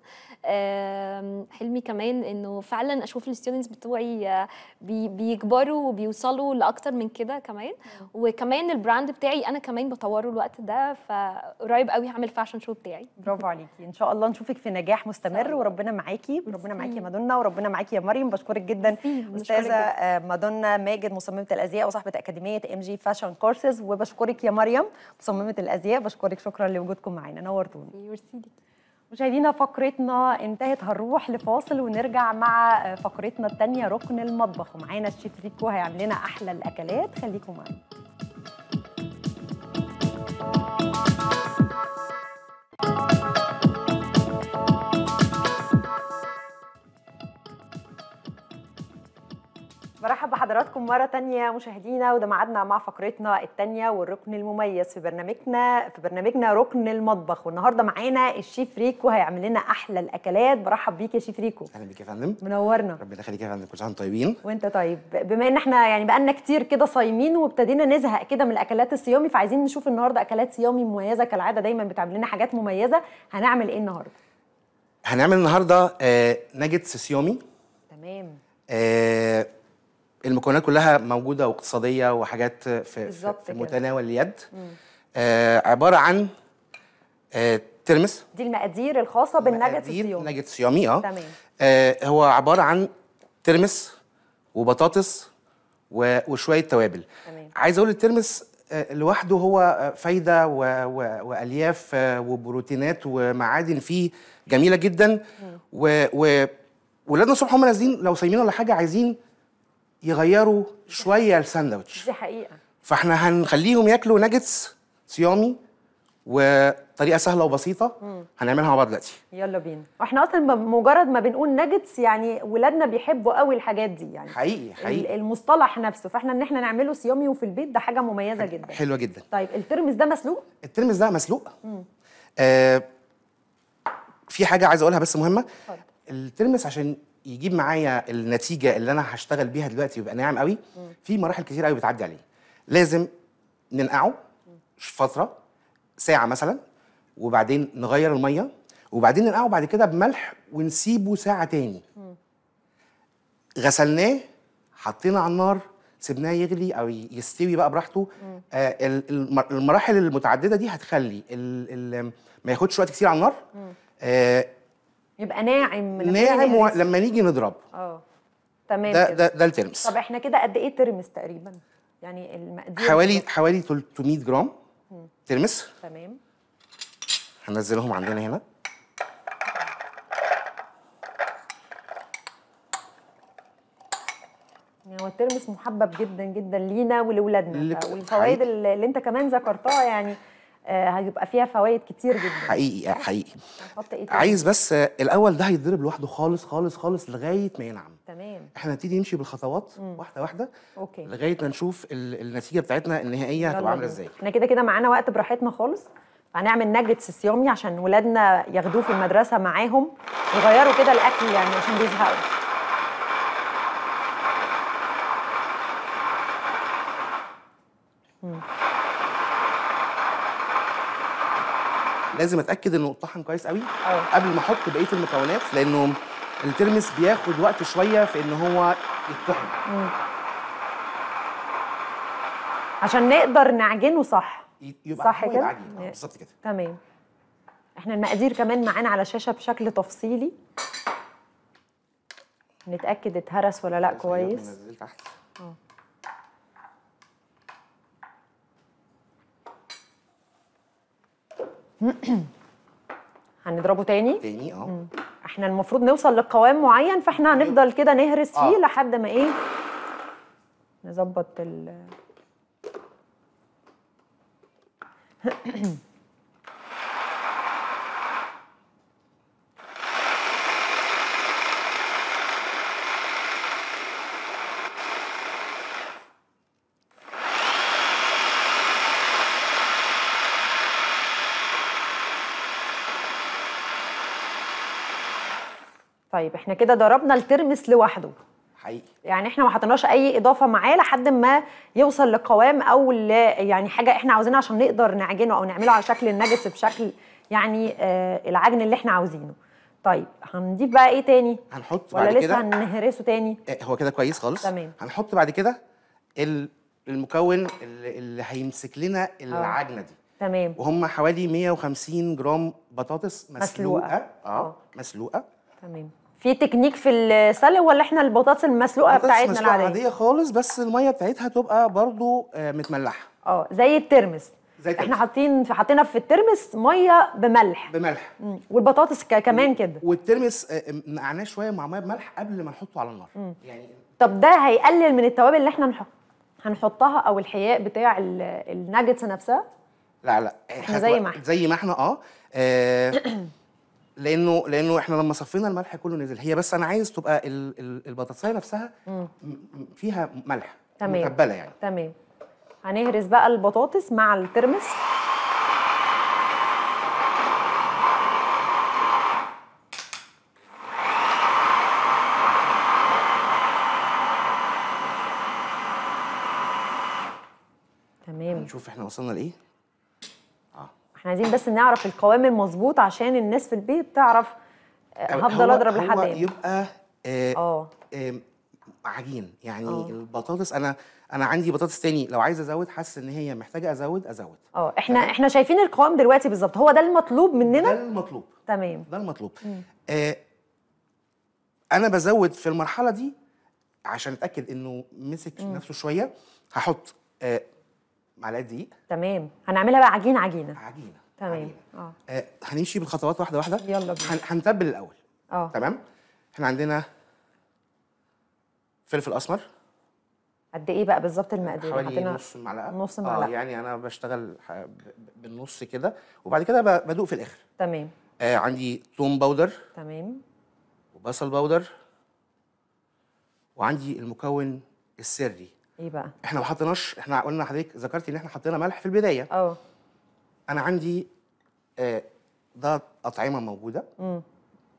حلمي كمان انه فعلا اشوف الستودنتس بتوعي آه، بيكبروا وبيوصلوا لاكتر من كده كمان وكمان البراند بتاعي انا كمان بطوره الوقت ده فقريب قوي هعمل فاشن شو بتاعي برافو عليكي ان شاء الله نشوفك في نجاح مستمر وربنا معاكي وربنا معاكي يا مادونا وربنا معاكي يا مريم بشكرك جدا استاذه آه، مادونا ماجد مصممه الازياء وصاحبه اكاديميه ام جي فاشن كورسز وبشكرك يا مريم مصممه الازياء بشكرك شكرا لوجودكم معانا نورتوني ميرسي مشاهدينا فقرتنا انتهت هنروح لفاصل ونرجع مع آه، فقرتنا الثانيه ركن المطبخ ومعانا الشيف ريكو هيعمل لنا احلى الاكلات خليكم معانا Thank you. مرحبا بحضراتكم مرة تانية مشاهدينا وده معادنا مع فقرتنا التانية والركن المميز في برنامجنا في برنامجنا ركن المطبخ والنهارده معانا الشيف ريكو هيعمل لنا أحلى الأكلات برحب بيك يا شيف ريكو أهلا بيك يا فندم منورنا ربنا يخليك يا فندم كل سنة طيبين وأنت طيب بما إن إحنا يعني بقالنا كتير كده صايمين وابتدينا نزهق كده من الأكلات الصيامي فعايزين نشوف النهارده أكلات صيامي مميزة كالعادة دايما بتعمل لنا حاجات مميزة هنعمل إيه النهارده؟ هنعمل النهارده آه ناجتس صيامي تمام آه المكونات كلها موجوده واقتصاديه وحاجات في, في متناول اليد آه عباره عن آه ترمس دي المقادير الخاصه بالنجت الصيامي النجت صيامي اه تمام آه هو عباره عن ترمس وبطاطس وشويه توابل تمام عايز اقول الترمس آه، لوحده هو آه، فايده و... و... والياف آه، وبروتينات ومعادن فيه جميله جدا و... و... ولادنا الصبح هم نازلين لو صايمين ولا حاجه عايزين يغيروا شويه الساندوتش دي حقيقه فاحنا هنخليهم ياكلوا ناجتس صيامي وطريقه سهله وبسيطه هنعملها مع بعض دلوقتي يلا بينا احنا اصلا مجرد ما بنقول ناجتس يعني ولادنا بيحبوا قوي الحاجات دي يعني حقيقي حقيقي المصطلح نفسه فاحنا ان احنا نعمله صيامي وفي البيت ده حاجه مميزه جدا حلوه جدا طيب الترمس ده مسلوق الترمس ده مسلوق آه في حاجه عايز اقولها بس مهمه طيب. الترمس عشان يجيب معايا النتيجه اللي انا هشتغل بيها دلوقتي ويبقى ناعم قوي في مراحل كتير قوي بتعدي عليه لازم ننقعه فتره ساعه مثلا وبعدين نغير الميه وبعدين ننقعه بعد كده بملح ونسيبه ساعه تاني غسلناه حطينا على النار سيبناه يغلي او يستوي بقى براحته آه المراحل المتعدده دي هتخلي الـ الـ ما ياخدش وقت كتير على النار آه يبقى ناعم ناعم و... لما نيجي نضرب اه تمام ده, ده ده الترمس طب احنا كده قد ايه ترمس تقريبا يعني المقادير حوالي كده. حوالي 300 جرام مم. ترمس تمام هنزلهم عندنا هنا يعني هو الترمس محبب جدا جدا لينا ولاولادنا والفوائد اللي انت كمان ذكرتها يعني آه، هيبقى فيها فوائد كتير جدا حقيقي آه، حقيقي إيه عايز بس الاول ده هيتضرب لوحده خالص خالص خالص لغايه ما ينعم تمام احنا نبتدي نمشي بالخطوات مم. واحده واحده أوكي. لغايه ما نشوف النتيجه بتاعتنا النهائيه هتبقى عامله ازاي احنا كده كده معانا وقت براحتنا خالص هنعمل ناجتس صيامي عشان ولادنا ياخدوه في المدرسه معاهم يغيروا كده الاكل يعني عشان بيزهقوا لازم اتاكد انه الطحن كويس قوي أه. قبل ما احط بقيه المكونات لانه الترمس بياخد وقت شويه في ان هو يتطحن عشان نقدر نعجنه صح يبقى صح كده آه، بالظبط كده تمام احنا المقادير كمان معانا على الشاشه بشكل تفصيلي نتاكد اتهرس ولا لا طيب، كويس نزلت تحت *clears throat* هنضربه تاني تاني اه احنا المفروض نوصل لقوام معين فاحنا هنفضل كده نهرس فيه آه. لحد ما ايه نظبط ال *clears throat* طيب احنا كده ضربنا الترمس لوحده حقيقي يعني احنا ما حطيناش اي اضافه معاه لحد ما يوصل لقوام او لا يعني حاجه احنا عاوزينها عشان نقدر نعجنه او نعمله على شكل النجس بشكل يعني آه العجن اللي احنا عاوزينه طيب هنضيف بقى ايه تاني هنحط بعد ولا لسه هنهرسه تاني آه، هو كده كويس خالص تمام هنحط بعد كده المكون اللي, اللي هيمسك لنا آه. العجنه دي تمام وهم حوالي 150 جرام بطاطس مسلوقه, مسلوقة. اه, آه. مسلوقه تمام في تكنيك في السلق ولا احنا البطاطس المسلوقه بتاعتنا مسلوقة العاديه عاديه خالص بس الميه بتاعتها تبقى برضو آه، متملحه اه زي الترمس زي الترمس. احنا حاطين حاطينها في الترمس ميه بملح بملح مم. والبطاطس كمان كده والترمس نقعناه آه، آه، شويه مع ميه بملح قبل ما نحطه على النار يعني طب ده هيقلل من التوابل اللي احنا نحط هنحطها او الحياء بتاع الناجتس نفسها لا لا احنا زي ما احنا زي ما احنا اه, آه *clears throat* لانه لانه احنا لما صفينا الملح كله نزل هي بس انا عايز تبقى البطاطسايه نفسها فيها ملح تمام متبله يعني تمام هنهرس بقى البطاطس مع الترمس تمام نشوف احنا وصلنا لايه احنا عايزين بس نعرف القوام المظبوط عشان الناس في البيت تعرف آه، هفضل اضرب لحد امتى يبقى اه, آه. عجين يعني أوه. البطاطس انا انا عندي بطاطس تاني لو عايز ازود حاسس ان هي محتاجه ازود ازود اه احنا تمام. احنا شايفين القوام دلوقتي بالظبط هو ده المطلوب مننا ده المطلوب تمام ده المطلوب آه انا بزود في المرحله دي عشان اتاكد انه مسك مم. نفسه شويه هحط آه معلقه دقيق تمام هنعملها بقى عجينه عجينه عجينه تمام آه. اه هنمشي بالخطوات واحده واحده يلا بينا هنتبل الاول اه تمام احنا عندنا فلفل اسمر قد ايه بقى بالظبط المقادير حوالي نص معلقه نص آه، معلقه اه يعني انا بشتغل بالنص كده وبعد كده بدوق في الاخر تمام آه عندي توم باودر تمام وبصل باودر وعندي المكون السري ايه بقى احنا ما حطيناش احنا قلنا حضرتك ذكرتي ان احنا حطينا ملح في البدايه اه انا عندي آه ده اطعمه موجوده مم.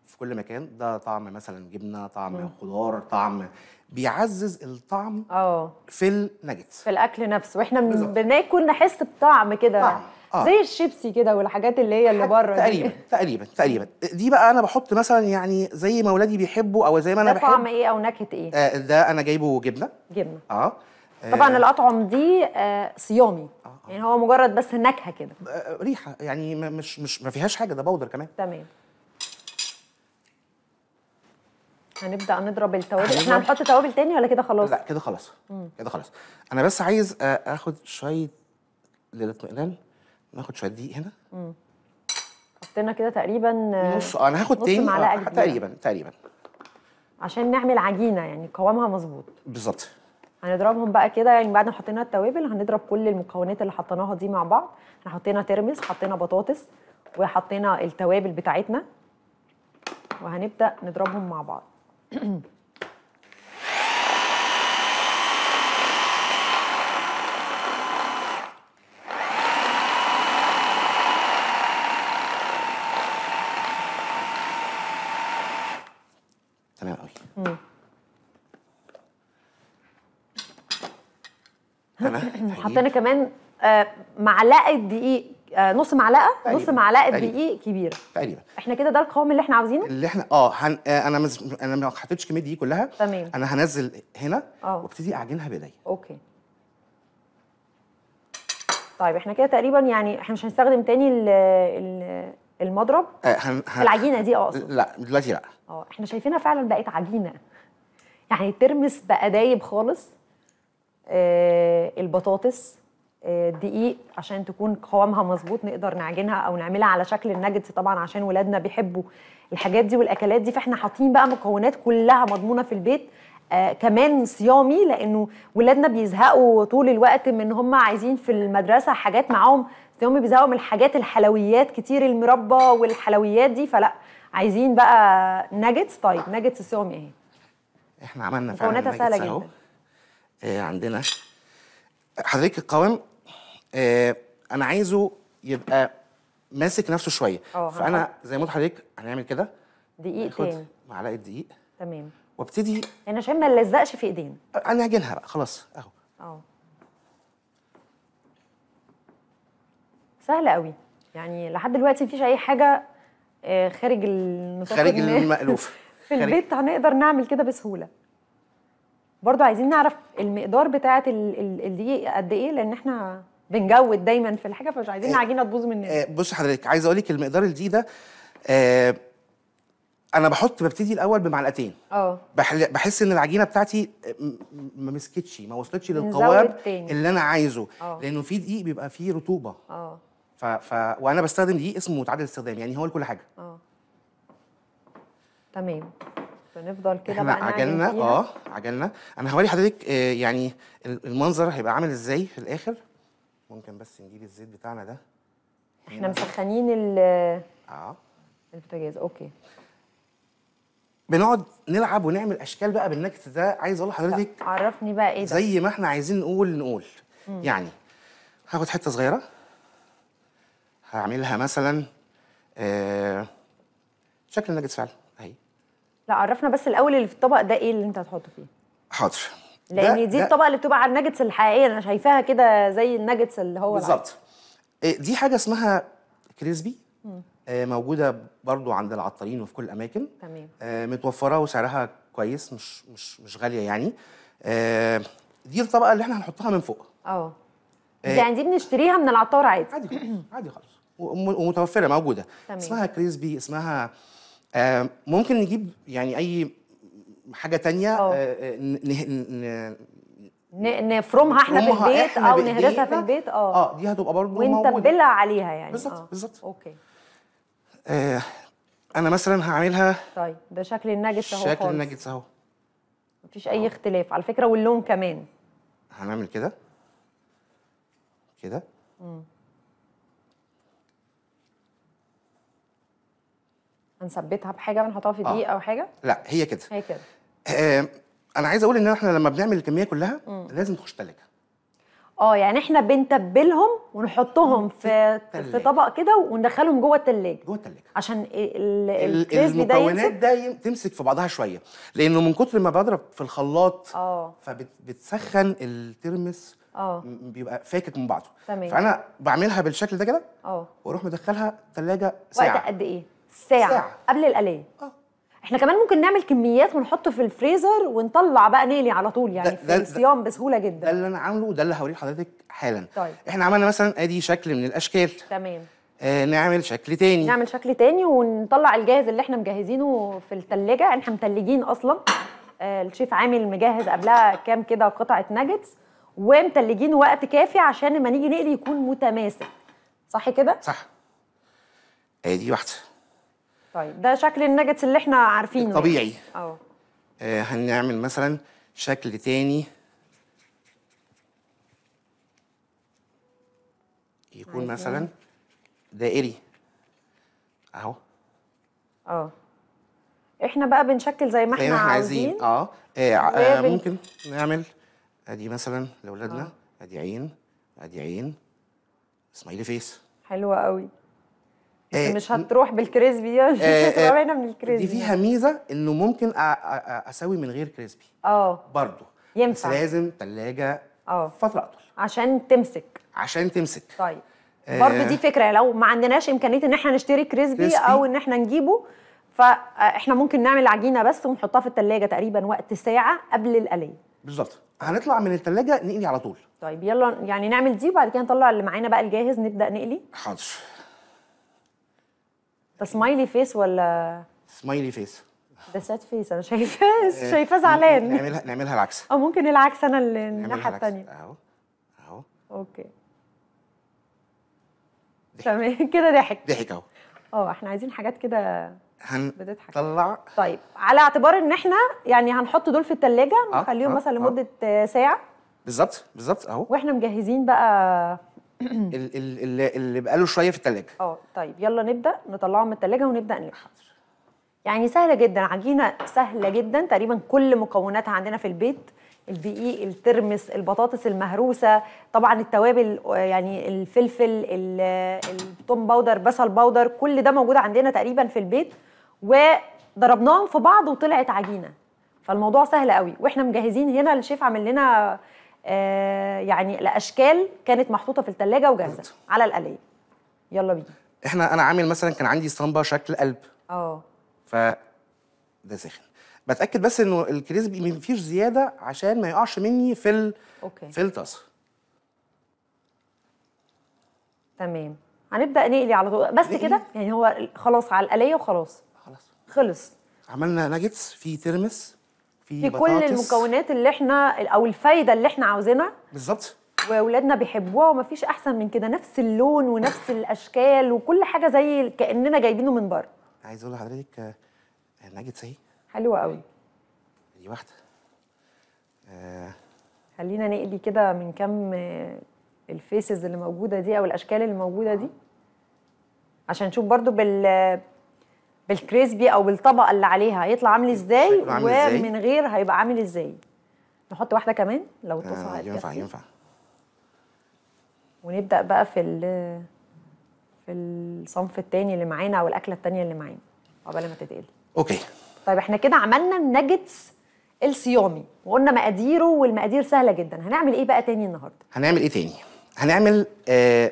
في كل مكان ده طعم مثلا جبنه طعم مم. خضار طعم بيعزز الطعم اه في الناجتس في الاكل نفسه واحنا بناكل نحس بطعم كده طعم آه. زي الشيبسي كده والحاجات اللي هي اللي بره تقريبا تقريبا تقريبا دي بقى انا بحط مثلا يعني زي ما ولادي بيحبوا او زي ما انا بحب طعم ايه او نكهه ايه آه ده انا جايبه جبنه جبنه اه طبعا آه. الاطعم دي آه صيامي آه،, آه. يعني هو مجرد بس نكهه كده آه, آه، ريحه يعني مش مش ما فيهاش حاجه ده بودر كمان تمام هنبدا نضرب التوابل احنا هنحط توابل تاني ولا كده خلاص لا كده خلاص كده خلاص انا بس عايز اخد شويه للاطمئنان ناخد شويه دقيق هنا حطينا كده تقريبا نص انا هاخد تاني آه، تقريبا تقريبا عشان نعمل عجينه يعني قوامها مظبوط بالظبط هنضربهم بقى كده يعني بعد ما حطينا التوابل هنضرب كل المكونات اللي حطيناها دي مع بعض احنا حطينا ترمس حطينا بطاطس وحطينا التوابل بتاعتنا وهنبدا نضربهم مع بعض *clears throat* حطينا كمان آه، معلقه دقيق آه، نص معلقه تقريبا. نص معلقه دقيق كبيره تقريبا احنا كده ده القوام اللي احنا عاوزينه اللي احنا اه هن... آه انا مز... انا ما حطيتش كميه دي كلها تمام انا هنزل هنا آه. وابتدي اعجنها بايديا اوكي طيب احنا كده تقريبا يعني احنا مش هنستخدم تاني ال ال المضرب آه هن... هن... العجينه دي اقصد لا دلوقتي لا اه احنا شايفينها فعلا بقت عجينه يعني ترمس بقى دايب خالص آه، البطاطس الدقيق آه، عشان تكون قوامها مظبوط نقدر نعجنها او نعملها على شكل الناجتس طبعا عشان ولادنا بيحبوا الحاجات دي والاكلات دي فاحنا حاطين بقى مكونات كلها مضمونه في البيت آه كمان صيامي لانه ولادنا بيزهقوا طول الوقت من ان هم عايزين في المدرسه حاجات معاهم صيامي بيزهقوا من الحاجات الحلويات كتير المربى والحلويات دي فلا عايزين بقى ناجتس طيب ناجتس صيامي اهي احنا عملنا فعلا مكوناتها سهله جدا آه، عندنا حضرتك القوام آه، انا عايزه يبقى ماسك نفسه شويه اه، فانا زي ما قلت لحضرتك هنعمل كده دقيق تاني معلقه دقيق تمام وابتدي يعني عشان ما نلزقش في ايدينا انا هاجنها بقى خلاص اهو اه سهله قوي يعني لحد دلوقتي مفيش اي حاجه خارج النطاق خارج المألوف *laughs* في البيت هنقدر نعمل كده بسهوله برضو عايزين نعرف المقدار بتاعه الدقيق قد ايه لان احنا بنجود دايما في الحاجه فمش عايزين العجينه آه، تبوظ مننا آه، بص حضرتك عايز اقول لك المقدار الدقيق ده آه انا بحط ببتدي الاول بمعلقتين اه بحس ان العجينه بتاعتي ما مسكتش ما وصلتش للقوام اللي انا عايزه أوه. لانه في دقيق بيبقى فيه رطوبه اه ف... ف... وانا بستخدم دقيق اسمه متعدد الاستخدام يعني هو لكل حاجه اه تمام نفضل كده بقى عجلنا اه عجلنا انا هوري حضرتك آه، يعني المنظر هيبقى عامل ازاي في الاخر ممكن بس نجيب الزيت بتاعنا ده احنا مسخنين ال اه البوتاجاز اوكي بنقعد نلعب ونعمل اشكال بقى بالنكت ده عايز اقول لحضرتك عرفني بقى ايه ده زي ما احنا عايزين نقول نقول مم. يعني هاخد حته صغيره هعملها مثلا آه شكل النجت فعلا لا عرفنا بس الاول اللي في الطبق ده ايه اللي انت هتحطه فيه حاضر لان دي ده الطبقه اللي بتبقى على الناجتس الحقيقيه انا شايفاها كده زي الناجتس اللي هو بالظبط إيه، دي حاجه اسمها كريسبي آه موجوده برضو عند العطارين وفي كل الاماكن تمام آه متوفره وسعرها كويس مش مش مش غاليه يعني آه دي الطبقه اللي احنا هنحطها من فوق اه, آه، يعني دي بنشتريها من العطار عادي عادي عادي خالص ومتوفره موجوده تمام. اسمها كريسبي اسمها آه، ممكن نجيب يعني اي حاجه تانية اه. آه، نفرمها احنا في البيت احنا او نهرسها في البيت اه اه دي هتبقى برضه ونتبلها عليها يعني بالظبط آه. بالظبط اوكي آه انا مثلا هعملها طيب ده شكل الناجتس اهو شكل الناجتس اهو مفيش اي اختلاف على فكره واللون كمان هنعمل كده كده هنثبتها بحاجه بنحطها في دقيق آه. او حاجه لا هي كده هي كده آه انا عايز اقول ان احنا لما بنعمل الكميه كلها مم. لازم تخش تلاجه اه يعني احنا بنتبلهم ونحطهم في في طبق كده وندخلهم جوه التلاجة جوه التلاجة عشان الكريسبي ده المكونات ده تمسك في بعضها شويه لانه من كتر ما بضرب في الخلاط اه فبتسخن الترمس اه بيبقى فاكك من بعضه تمام فانا بعملها بالشكل ده كده اه واروح مدخلها تلاجه ساعه وقت قد ايه؟ ساعة, ساعة. قبل القلاية اه احنا كمان ممكن نعمل كميات ونحط في الفريزر ونطلع بقى نقلي على طول يعني ده في ده الصيام بسهوله جدا ده اللي انا عامله وده اللي هوريه لحضرتك حالا طيب احنا عملنا مثلا ادي شكل من الاشكال تمام آه نعمل شكل تاني نعمل شكل تاني ونطلع الجاهز اللي احنا مجهزينه في التلاجة احنا متلجين اصلا آه الشيف عامل مجهز قبلها كام كده قطعه ناجتس ومتلجين وقت كافي عشان لما نيجي نقلي يكون متماسك صح كده صح ادي آه، واحده طيب ده شكل النجتس اللي احنا عارفينه يعني. طبيعي اه هنعمل مثلا شكل تاني يكون مثلا دائري اهو اه احنا بقى بنشكل زي ما احنا, عايزين, احنا عايزين اه, آه, آه،, آه ممكن نعمل ادي مثلا لاولادنا آه. ادي عين ادي عين سمايلي فيس حلوه قوي آه مش هتروح بالكريسبي يعني آه, آه، من الكريسبي دي فيها ميزه انه ممكن اسوي من غير كريسبي اه برضه ينفع بس لازم ثلاجه اه فتره اطول عشان تمسك عشان تمسك طيب آه برضه دي فكره لو ما عندناش امكانيه ان احنا نشتري كريسبي, كريسبي. او ان احنا نجيبه فاحنا ممكن نعمل عجينه بس ونحطها في الثلاجه تقريبا وقت ساعه قبل القليه بالظبط هنطلع من الثلاجه نقلي على طول طيب يلا يعني نعمل دي وبعد كده نطلع اللي معانا بقى الجاهز نبدا نقلي حاضر ده سمايلي فيس ولا سمايلي فيس ده ساد فيس انا شايفاه *laughs* إيه، شايفاه زعلان نعملها نعملها العكس اه ممكن العكس انا اللي الناحيه الثانيه اهو اهو اوكي تمام *laughs* كده ضحك ضحك اهو اه احنا عايزين حاجات كده بتضحك طلع طيب على اعتبار ان احنا يعني هنحط دول في الثلاجه آه، نخليهم آه، مثلا آه. لمده ساعه بالظبط بالظبط اهو واحنا مجهزين بقى *clears throat* اللي, اللي بقاله شويه في التلاجه اه طيب يلا نبدا نطلعه من التلاجه ونبدا نقلي يعني سهله جدا عجينه سهله جدا تقريبا كل مكوناتها عندنا في البيت الدقيق الترمس البطاطس المهروسه طبعا التوابل يعني الفلفل التوم باودر بصل باودر كل ده موجود عندنا تقريبا في البيت وضربناهم في بعض وطلعت عجينه فالموضوع سهل قوي واحنا مجهزين هنا الشيف عامل لنا آه، يعني لاشكال كانت محطوطه في الثلاجه وجاهزه على الاليه يلا بينا احنا انا عامل مثلا كان عندي اسطمبه شكل قلب اه ف ده سخن بتاكد بس انه الكريسبي ما فيش زياده عشان ما يقعش مني في ال... أوكي. في الطاسه تمام هنبدا نقلي على طول بس كده يعني هو خلاص على الاليه وخلاص خلاص خلص عملنا ناجتس في ترمس في, في كل المكونات اللي احنا او الفايده اللي احنا عاوزينها بالظبط واولادنا بيحبوها ومفيش احسن من كده نفس اللون ونفس الاشكال وكل حاجه زي كاننا جايبينه من بره عايز اقول لحضرتك آه، نجد سهي حلوه قوي دي واحده آه. خلينا نقلي كده من كم آه، الفيسز اللي موجوده دي او الاشكال اللي موجوده دي آه. عشان نشوف برضو بال بالكريسبي او بالطبقه اللي عليها هيطلع عامل ازاي ومن غير هيبقى عامل ازاي نحط واحده كمان لو تصحى آه ينفع ينفع ونبدا بقى في ال في الصنف الثاني اللي معانا او الاكله الثانيه اللي معانا قبل ما تتقل اوكي طيب احنا كده عملنا الناجتس الصيامي وقلنا مقاديره والمقادير سهله جدا هنعمل ايه بقى تاني النهارده هنعمل ايه تاني هنعمل آه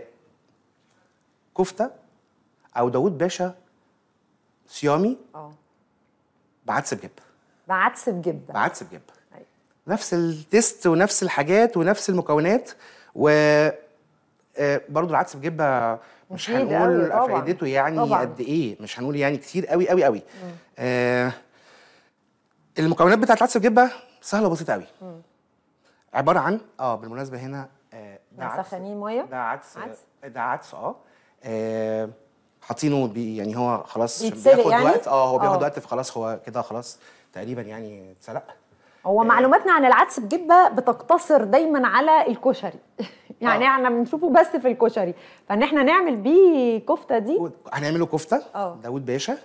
كفته او داوود باشا صيامي اه بعدس بجبه بعدس بجبه بعدس بجبه أيوة. نفس التيست ونفس الحاجات ونفس المكونات و آه، برضه العدس بجبه مش هنقول فائدته يعني طبعًا. قد ايه مش هنقول يعني كتير قوي قوي قوي آه المكونات بتاعت العدس بجبه سهله وبسيطه قوي مم. عباره عن اه بالمناسبه هنا آه ده عدس سخنين ميه ده عدس عدس ده عدس اه, آه حاطينه يعني هو خلاص بياخد يعني؟ وقت اه هو بياخد آه. وقت فخلاص هو كده خلاص تقريبا يعني اتسلق هو آه. معلوماتنا عن العدس بجبه بتقتصر دايما على الكشري *laughs* يعني آه. احنا بنشوفه بس في الكشري فان احنا نعمل بيه كفته دي هنعمله كفته آه. داوود باشا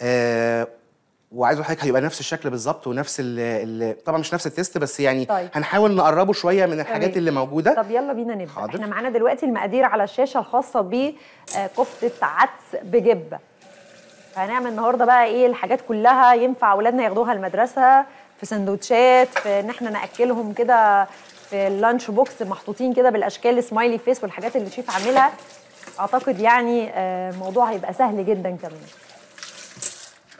آه وعايز حضرتك هيبقى نفس الشكل بالظبط ونفس ال ال طبعا مش نفس التيست بس يعني طيب. هنحاول نقربه شويه من الحاجات طيب. اللي موجوده طب يلا بينا نبدا حاضر. احنا معانا دلوقتي المقادير على الشاشه الخاصه بكفته آه، عدس بجبه هنعمل النهارده بقى ايه الحاجات كلها ينفع اولادنا ياخدوها المدرسه في سندوتشات في ان احنا ناكلهم كده في اللانش بوكس محطوطين كده بالاشكال سمايلي فيس والحاجات اللي شيف عاملها اعتقد يعني آه، الموضوع هيبقى سهل جدا كمان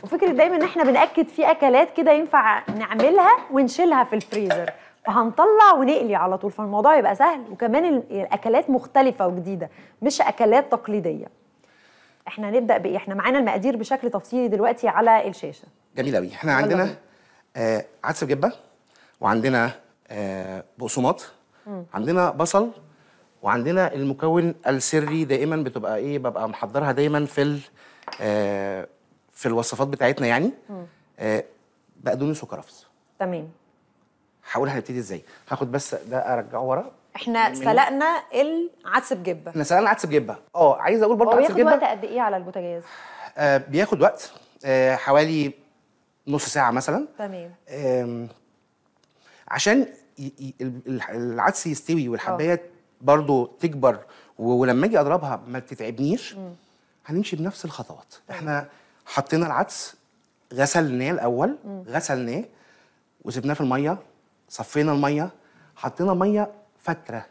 وفكره دايما ان احنا بناكد في اكلات كده ينفع نعملها ونشيلها في الفريزر فهنطلع ونقلي على طول فالموضوع يبقى سهل وكمان الاكلات مختلفه وجديده مش اكلات تقليديه احنا هنبدا بايه احنا معانا المقادير بشكل تفصيلي دلوقتي على الشاشه جميل قوي احنا عندنا آه عدس بجبه وعندنا آه بقسماط عندنا بصل وعندنا المكون السري دائما بتبقى ايه ببقى محضرها دايما في آه في الوصفات بتاعتنا يعني آه بقدونس وكرفس تمام هقول هنبتدي ازاي هاخد بس ده ارجعه ورا احنا سلقنا العدس بجبه احنا سلقنا العدس بجبه اه عايز اقول برضه عدس بجبه بياخد وقت قد ايه على البوتاجاز آه بياخد وقت آه حوالي نص ساعه مثلا تمام آه عشان العدس يستوي والحبايه آه. برضه تكبر ولما اجي اضربها ما تتعبنيش هنمشي بنفس الخطوات احنا حطينا العدس غسلناه الاول غسلناه وسبناه في الميه صفينا الميه حطينا ميه فتره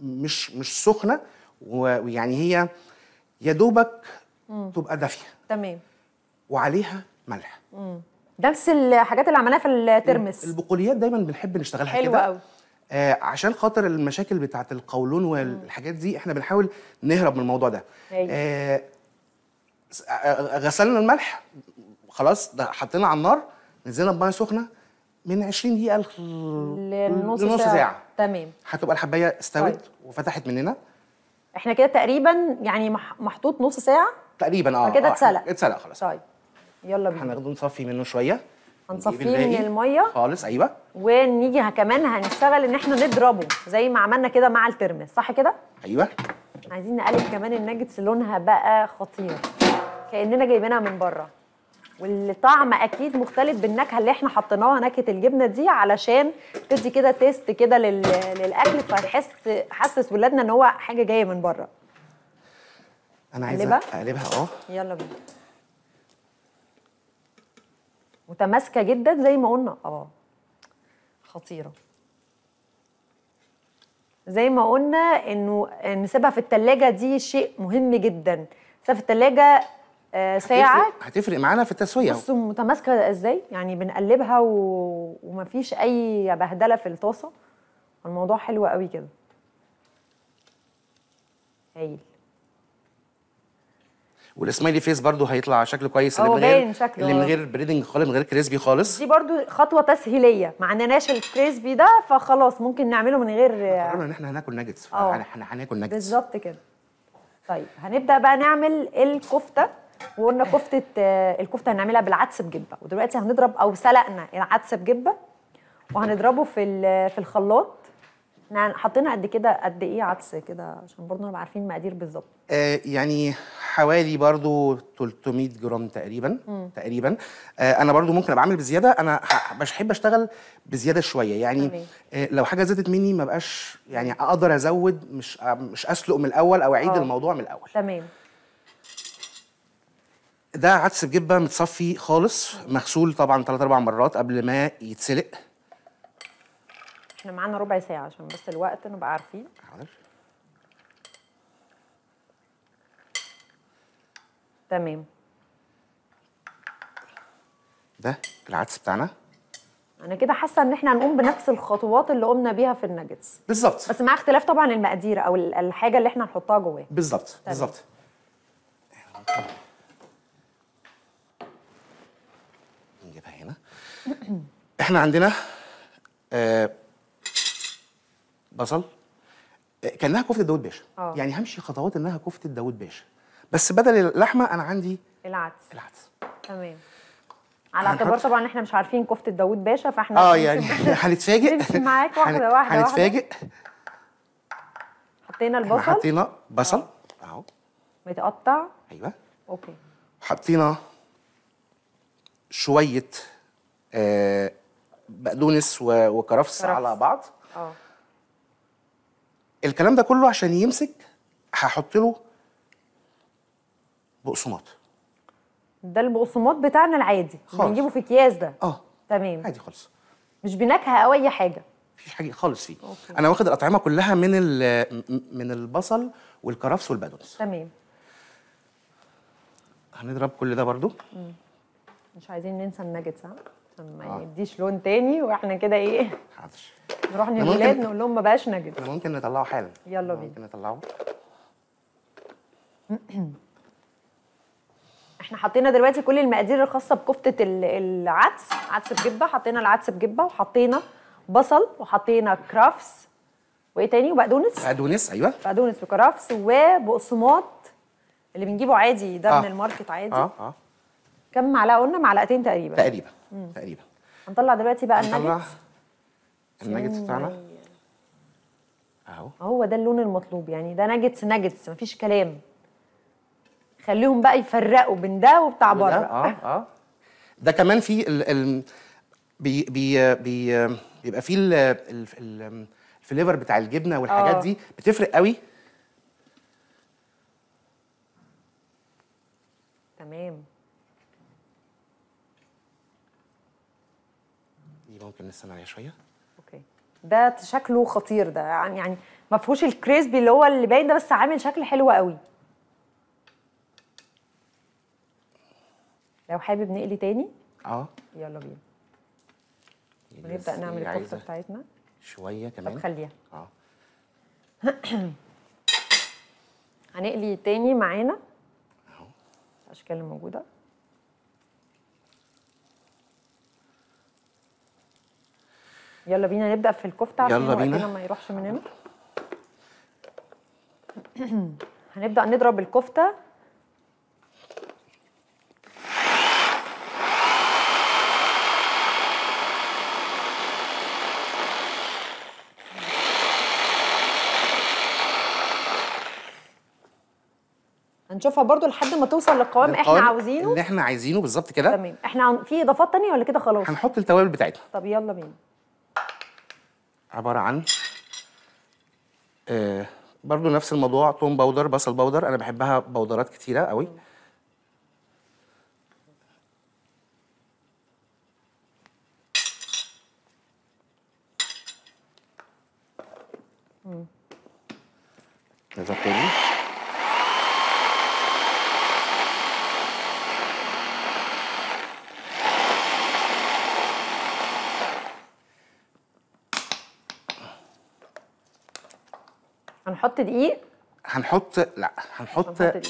مش مش سخنه ويعني هي يا دوبك تبقى دافيه تمام وعليها ملح نفس الحاجات اللي عملناها في الترمس البقوليات دايما بنحب نشتغلها كده حلو قوي آه عشان خاطر المشاكل بتاعه القولون والحاجات دي احنا بنحاول نهرب من الموضوع ده أيوة. آه غسلنا الملح خلاص ده حطينا على النار نزلنا بميه سخنه من 20 دقيقه لنص ساعة. ساعه تمام هتبقى الحبايه استوت طيب. وفتحت مننا احنا كده تقريبا يعني محطوط نص ساعه تقريبا اه كده آه، اتسلق اتسلق خلاص طيب يلا بينا هناخده نصفي منه شويه هنصفيه من الميه خالص ايوه ونيجي كمان هنشتغل ان احنا نضربه زي ما عملنا كده مع الترمس صح كده ايوه عايزين نقلب كمان الناجتس لونها بقى خطير كاننا جايبينها من بره والطعم اكيد مختلف بالنكهه اللي احنا حطيناها نكهه الجبنه دي علشان تدي كده تيست كده للاكل فتحس حسس ولادنا ان هو حاجه جايه من بره انا عايزه اقلبها اه يلا بينا متماسكه جدا زي ما قلنا اه خطيره زي ما قلنا انه نسيبها في التلاجة دي شيء مهم جدا نسيبها في التلاجة آه، ساعه هتفرق معانا في التسويه بصوا متماسكه ازاي يعني بنقلبها و... ومفيش اي بهدله في الطاسه الموضوع حلو قوي كده هايل والسمايلي فيس برضو هيطلع شكله كويس اللي من غير شكله اللي من غير بريدنج خالص من غير كريسبي خالص دي برضو خطوه تسهيليه ما عندناش الكريسبي ده فخلاص ممكن نعمله من غير قررنا ان احنا هناكل ناجتس احنا هناكل ناجتس بالظبط كده طيب هنبدا بقى نعمل الكفته وقلنا كفته آه، الكفته هنعملها بالعدس بجبه ودلوقتي هنضرب او سلقنا العدس بجبه وهنضربه في في الخلاط حطينا قد كده قد ايه عدس كده عشان برضه نبقى عارفين المقادير بالظبط آه يعني حوالي برضه 300 جرام تقريبا مم. تقريبا آه انا برضه ممكن ابقى عامل بزياده انا بحب اشتغل بزياده شويه يعني آه لو حاجه زادت مني ما بقاش يعني اقدر ازود مش مش اسلق من الاول او اعيد آه. الموضوع من الاول تمام ده عدس بجبه متصفي خالص مغسول طبعا ثلاث اربع مرات قبل ما يتسلق احنا معانا ربع ساعه عشان بس الوقت نبقى عارفين حاضر تمام ده العدس بتاعنا انا كده حاسه ان احنا هنقوم بنفس الخطوات اللي قمنا بيها في الناجتس بالظبط بس مع اختلاف طبعا المقادير او الحاجه اللي احنا هنحطها جواه بالظبط بالظبط احنا عندنا آه بصل آه، كانها كفته داوود باشا أوه. يعني همشي خطوات انها كفته داوود باشا بس بدل اللحمه انا عندي العدس العدس تمام على اعتبار طبعا احنا مش عارفين كفته داوود باشا فاحنا اه يعني *laughs* هنتفاجئ معاك واحده واحده هنتفاجئ حطينا البصل حطينا بصل آه. اهو متقطع ايوه اوكي حطينا شويه آه، بقدونس وكرفس على بعض اه الكلام ده كله عشان يمسك هحط له بقسماط ده البقسماط بتاعنا العادي خالص بنجيبه في اكياس ده اه تمام عادي خالص مش بنكهه او اي حاجه مفيش حاجه خالص فيه أوكي. انا واخد الاطعمه كلها من من البصل والكرفس والبقدونس تمام هنضرب كل ده برضو مم. مش عايزين ننسى الناجتس ها عشان ما آه. يديش لون تاني واحنا كده ايه حاضر نروح للولاد نقول لهم ما بقاش نجد ممكن نطلعه حالا يلا بينا ممكن نطلعه *clears throat* احنا حطينا دلوقتي كل المقادير الخاصه بكفته العدس عدس بجبه حطينا العدس بجبه وحطينا بصل وحطينا كرافس وايه تاني وبقدونس بقدونس ايوه بقدونس وكرافس وبقسماط اللي بنجيبه عادي ده آه. من الماركت عادي اه اه كم معلقه قلنا معلقتين تقريبا تقريبا تقريبا هنطلع دلوقتي بقى الناجتس الناجتس بتاعنا اهو هو ده اللون المطلوب يعني ده ناجتس ناجتس مفيش كلام خليهم بقى يفرقوا بين ده وبتاع بره اه اه ده كمان في ال ال بي بي بي بيبقى فيه ال ال ال الفليفر بتاع الجبنه والحاجات أوه. دي بتفرق قوي تمام ممكن نستنى عليها شويه اوكي ده شكله خطير ده يعني يعني ما فيهوش الكريسبي اللي هو اللي باين ده بس عامل شكل حلو قوي لو حابب نقلي تاني اه يلا بينا نبدا نعمل الكفته بتاعتنا شويه كمان طب خليها اه *clears throat* هنقلي تاني معانا اهو الاشكال الموجوده يلا بينا نبدا في الكفته عشان يلا بينا إيه ما يروحش مننا *clears throat* هنبدا نضرب الكفته هنشوفها برضو لحد ما توصل للقوام احنا عاوزينه اللي احنا عايزينه بالظبط كده تمام احنا في اضافات تانية ولا كده خلاص هنحط التوابل بتاعتنا طب يلا بينا عباره عن آه، برضو نفس الموضوع توم باودر بصل باودر انا بحبها بودرات كتيره قوي دقيق هنحط لا هنحط لا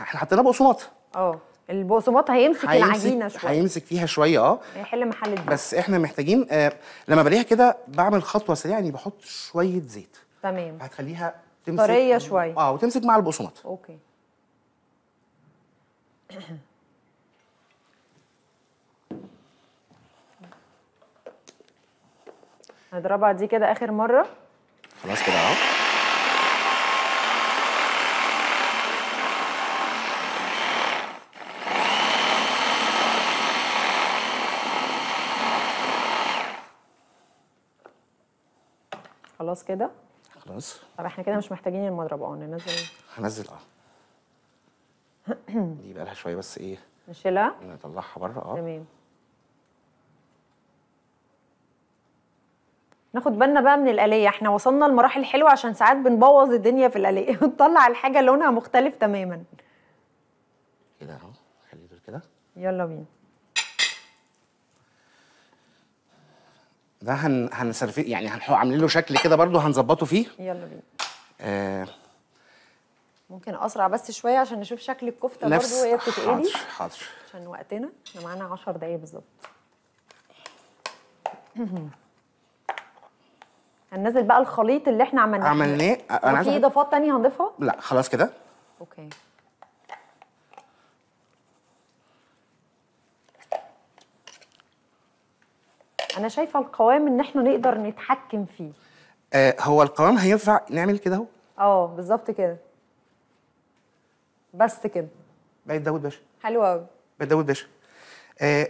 احنا حطينا بقسماط اه البقسماط هيمسك, هيمسك العجينه شويه هيمسك فيها شويه اه هيحل محل الدقيق بس احنا محتاجين آه لما بلاقيها كده بعمل خطوه سريعه يعني بحط شويه زيت تمام هتخليها تمسك طريه شويه اه وتمسك مع البقسماط اوكي *coughs* هضربها دي كده اخر مره خلاص كده اهو خلاص كده خلاص طب احنا كده مش محتاجين المضرب اه ننزل هنزل اه *clears throat* دي بقى لها شويه بس ايه نشيلها نطلعها بره اه تمام ناخد بالنا بقى من الآلية احنا وصلنا لمراحل حلوة عشان ساعات بنبوظ الدنيا في الآلية ونطلع *laughs* الحاجة لونها مختلف تماما كده اهو خليه دول كده يلا بينا ده هن هنسرفي يعني هنحو عاملين له شكل كده برضو هنظبطه فيه يلا بينا آه ممكن اسرع بس شويه عشان نشوف شكل الكفته نفس... برضه وهي بتتقلي حاضر حاضر عشان وقتنا احنا معانا 10 دقايق بالظبط *clears throat* هننزل بقى الخليط اللي احنا عملناه عملناه انا في اضافات ثانيه هنضيفها لا خلاص كده اوكي انا شايفه القوام ان احنا نقدر نتحكم فيه آه هو القوام هينفع نعمل كده اهو اه بالظبط كده بس كده بقيت داوود باشا حلو قوي بقيت داوود باشا آه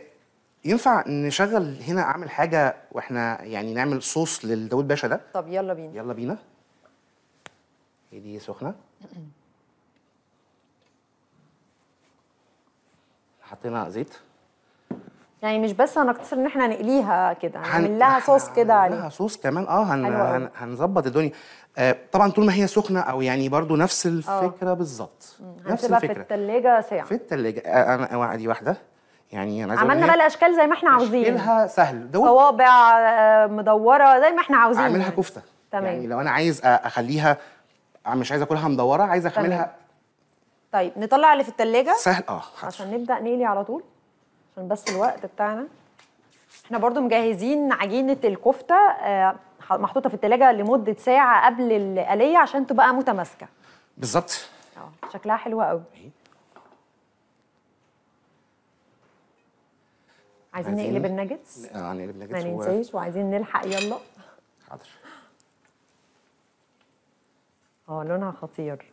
ينفع نشغل هنا اعمل حاجه واحنا يعني نعمل صوص للداوود باشا ده طب يلا بينا يلا بينا هي دي سخنه حطينا زيت يعني مش بس هنقتصر ان احنا نقليها كده يعني هنعمل لها صوص كده عليها يعني. لها صوص كمان اه هن... هن... هنظبط الدنيا آه طبعا طول ما هي سخنه او يعني برضو نفس آه. الفكره بالظبط نفس الفكره في التلاجة ساعه في التلاجة آه انا دي واحده يعني انا عملنا بقى الاشكال زي ما احنا عاوزين اشكالها سهل دوت صوابع آه مدوره زي ما احنا عاوزين اعملها كفته تمام يعني لو انا عايز اخليها مش عايز اكلها مدوره عايز اعملها طيب نطلع اللي في التلاجة سهل اه عشان نبدا نقلي على طول عشان بس الوقت بتاعنا احنا برضو مجهزين عجينه الكفته آه، محطوطه في التلاجة لمده ساعه قبل الاليه عشان تبقى متماسكه بالظبط اه، شكلها حلو قوي عايزين نقلب الناجتس اه نقلب الناجتس ما ننساش وعايزين نلحق يلا حاضر اه لونها خطير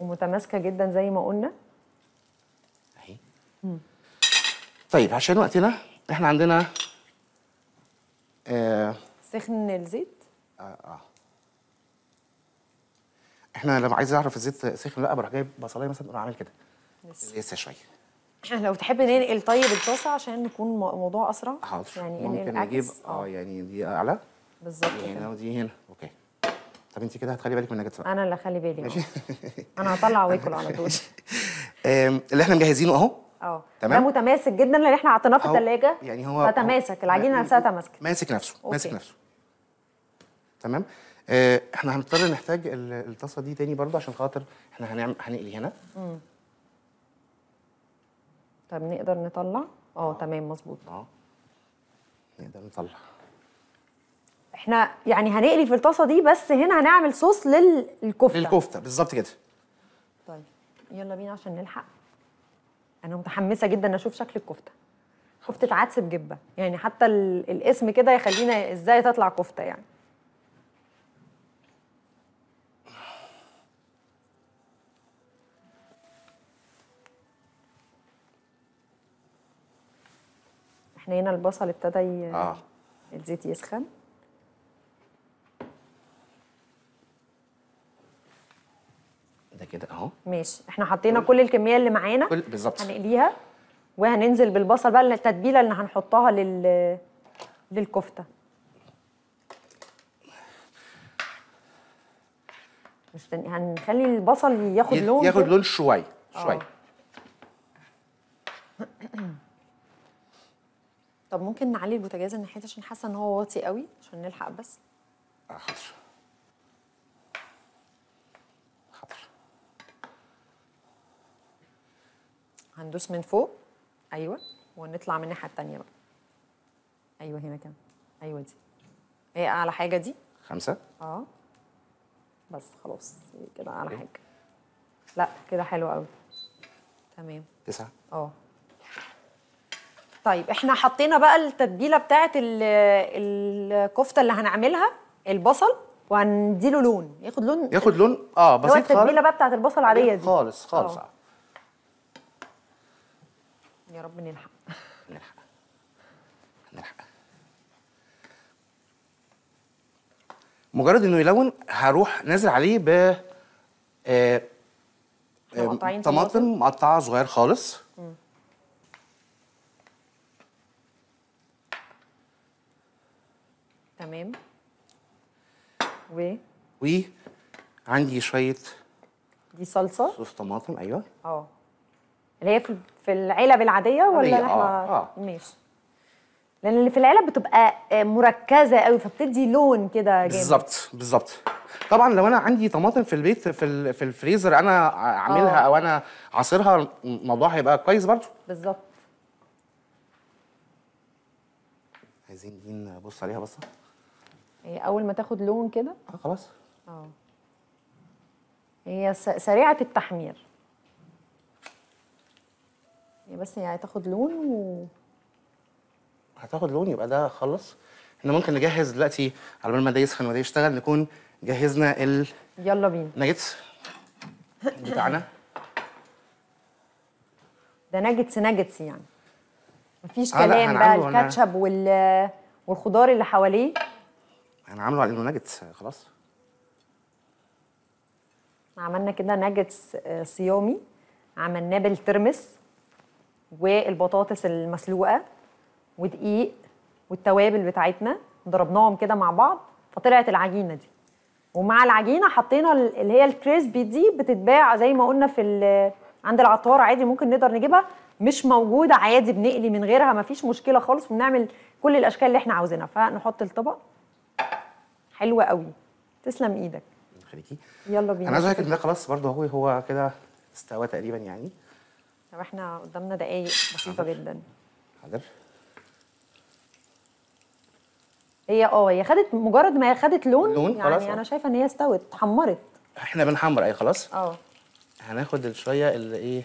ومتماسكه جدا زي ما قلنا طيب عشان وقتنا احنا عندنا آه سخن الزيت اه, آه. احنا لما عايز اعرف الزيت سخن ولا لا بروح جايب بصلايه مثلا عامل كده لسه شويه لو تحب ننقل طيب الطاسه عشان نكون الموضوع اسرع حاضر يعني ممكن نجيب آه،, اه يعني دي اعلى بالظبط يعني هنا ودي هنا اوكي طب انت كده هتخلي بالك من النجاتس انا اللي هخلي بالي ماشي آه. انا هطلع واكل *laughs* على طول اللي احنا مجهزينه اهو اه تمام ده متماسك جدا لان احنا حطيناه في الثلاجه يعني هو فتماسك العجينه نفسها تماسكه ماسك نفسه أوكي. ماسك نفسه تمام آه احنا هنضطر نحتاج الطاسه دي تاني برضه عشان خاطر احنا هنعمل هنقلي هنا طب نقدر نطلع آه،, اه تمام مظبوط اه نقدر نطلع احنا يعني هنقلي في الطاسه دي بس هنا هنعمل صوص للكفته للكفته بالظبط كده طيب يلا بينا عشان نلحق انا متحمسه جدا اشوف شكل الكفته كفته عدس بجبه يعني حتى الاسم كده يخلينا ازاي تطلع كفته يعني احنا هنا البصل ابتدى آه. الزيت يسخن كده اهو ماشي احنا حطينا كل الكميه اللي معانا بالظبط هنقليها وهننزل بالبصل بقى التتبيله اللي هنحطها لل للكفته مستني هنخلي البصل ياخد لون ياخد لون شويه آه. شويه طب ممكن نعلي البوتاجاز الناحيه عشان حاسه ان هو واطي قوي عشان نلحق بس آه، حاضر هندوس من فوق ايوه ونطلع من الناحيه الثانيه بقى ايوه هنا كام ايوه دي ايه اعلى حاجه دي خمسة اه بس خلاص كده اعلى إيه؟ حاجه لا كده حلو قوي تمام تسعة اه طيب احنا حطينا بقى التتبيله بتاعه الكفته اللي هنعملها البصل وهنديله لون ياخد لون ياخد لون اه بسيط خالص التتبيله بقى بتاعه البصل العاديه دي خالص خالص أوه. آه. يا رب نلحق نلحق نلحق مجرد انه يلون هروح نازل عليه ب آه، آه، طماطم مقطعه صغير خالص تمام و و عندي شويه دي صلصه صوص طماطم ايوه اه اللي هي في العلب العاديه ولا احنا آه. آه. ماشي لان اللي في العلب بتبقى آه، مركزه قوي فبتدي لون كده جامد بالظبط بالظبط طبعا لو انا عندي طماطم في البيت في في الفريزر انا اعملها آه. او انا عصيرها الموضوع هيبقى كويس برضو بالظبط عايزين دي نبص عليها بصه هي اول ما تاخد لون كده اه خلاص اه هي سريعه التحمير هي يعني بس يعني تاخد لون و هتاخد لون يبقى ده خلص احنا ممكن نجهز دلوقتي على بال ما ده يسخن وده يشتغل نكون جهزنا ال يلا بينا ناجتس بتاعنا ده ناجتس ناجتس يعني مفيش آه كلام بقى الكاتشب وال والخضار اللي حواليه هنعمله على انه ناجتس خلاص عملنا كده ناجتس آه، صيامي عملناه بالترمس والبطاطس المسلوقه ودقيق والتوابل بتاعتنا ضربناهم كده مع بعض فطلعت العجينه دي ومع العجينه حطينا اللي هي الكريسبي دي بتتباع زي ما قلنا في عند العطار عادي ممكن نقدر نجيبها مش موجوده عادي بنقلي من غيرها مفيش مشكله خالص وبنعمل كل الاشكال اللي احنا عاوزينها فنحط الطبق حلوه قوي تسلم ايدك خليكي يلا بينا انا عايز ان ده خلاص برضه هو هو كده استوى تقريبا يعني لو احنا قدامنا دقايق بسيطه جدا حاضر هي اه هي خدت مجرد ما هي خدت لون, لون يعني خلاص انا شايفه ان هي استوت اتحمرت احنا بنحمر اي أيوة، خلاص اه هناخد شويه اللي ايه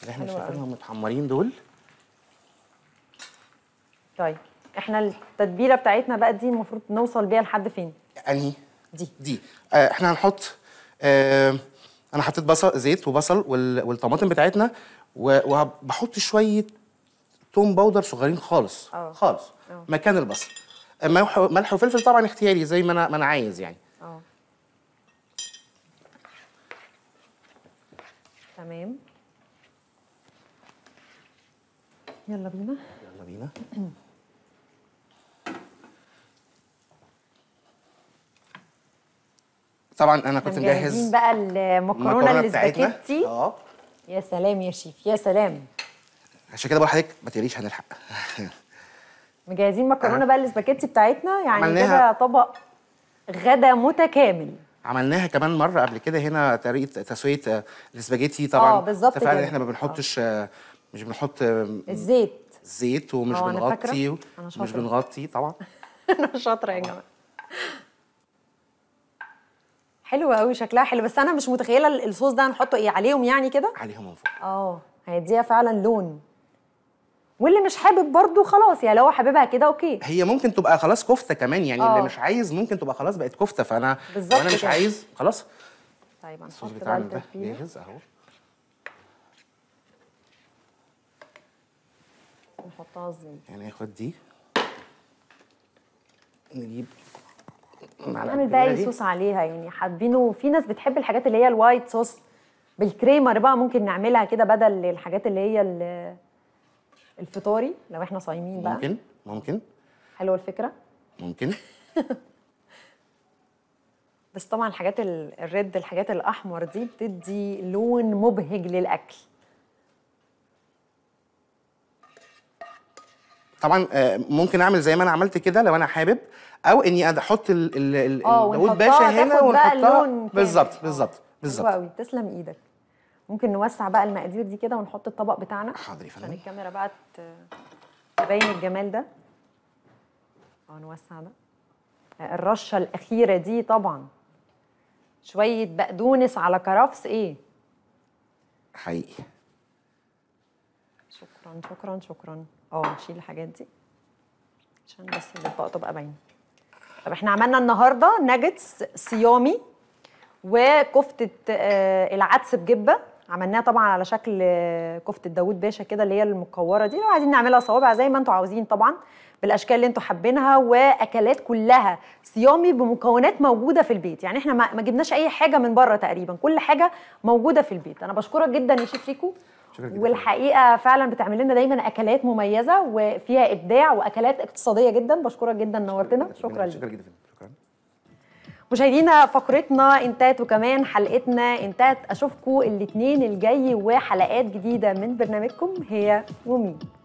اللي احنا شايفينهم متحمرين دول طيب احنا التتبيله بتاعتنا بقى دي المفروض نوصل بيها لحد فين انهي دي دي آه، احنا هنحط آه انا حطيت بصل زيت وبصل والطماطم بتاعتنا وبحط شويه توم باودر صغيرين خالص أوه. خالص أوه. مكان البصل ملح وفلفل طبعا اختياري زي ما انا ما انا عايز يعني اه تمام يلا بينا يلا بينا طبعا انا كنت مجهز بقى المكرونه الاسباجيتي اه يا سلام يا شيف يا سلام عشان كده بقول لحضرتك ما تقليش هنلحق مجهزين مكرونه أه. بقى الاسباجيتي بتاعتنا يعني كده طبق غدا متكامل عملناها كمان مره قبل كده هنا طريقه تسويه الاسباجيتي طبعا اه بالظبط اتفقنا ان احنا ما بنحطش آه. مش بنحط الزيت زيت ومش آه، بنغطي و... مش بنغطي طبعا *laughs* انا شاطره يا جماعه حلو قوي شكلها حلو بس انا مش متخيله الصوص ده هنحطه ايه عليهم يعني كده عليهم من فوق اه هيديها فعلا لون واللي مش حابب برضه خلاص يعني لو حاببها كده اوكي هي ممكن تبقى خلاص كفته كمان يعني أوه. اللي آه. مش عايز ممكن تبقى خلاص بقت كفته فانا انا مش كده. عايز خلاص طيب الصوص بتاعنا ده جاهز اهو نحطها ازاي يعني ناخد دي نجيب نعمل بقى اي صوص عليها يعني حابينه في ناس بتحب الحاجات اللي هي الوايت صوص بالكريمر بقى ممكن نعملها كده بدل الحاجات اللي هي الفطاري لو احنا صايمين بقى ممكن ممكن حلوه الفكره ممكن *laughs* بس طبعا الحاجات الريد الحاجات الاحمر دي بتدي لون مبهج للاكل طبعا آه، ممكن اعمل زي ما انا عملت كده لو انا حابب او اني احط ال ال ال داوود آه، باشا هنا ونحطها بالظبط آه، بالظبط بالظبط قوي تسلم ايدك ممكن نوسع بقى المقادير دي كده ونحط الطبق بتاعنا حاضر يا فندم عشان الكاميرا بقى تبين الجمال ده اه نوسع ده الرشه الاخيره دي طبعا شويه بقدونس على كرفس ايه حقيقي شكرا شكرا شكرا اه نشيل الحاجات دي عشان بس الاطباق تبقى باينه طب احنا عملنا النهارده ناجتس صيامي وكفته آه العدس بجبه عملناها طبعا على شكل آه، كفته داوود باشا كده اللي هي المكوره دي لو عايزين نعملها صوابع زي ما انتم عاوزين طبعا بالاشكال اللي انتم حابينها واكلات كلها صيامي بمكونات موجوده في البيت يعني احنا ما جبناش اي حاجه من بره تقريبا كل حاجه موجوده في البيت انا بشكرك جدا يا شيف ريكو والحقيقه فعلا بتعمل لنا دايما اكلات مميزه وفيها ابداع واكلات اقتصاديه جدا بشكرك جدا نورتنا شكرا لك شكرا جدا شكرا مشاهدينا فقرتنا انتهت وكمان حلقتنا انتهت اشوفكم الاثنين الجاي وحلقات جديده من برنامجكم هي ومين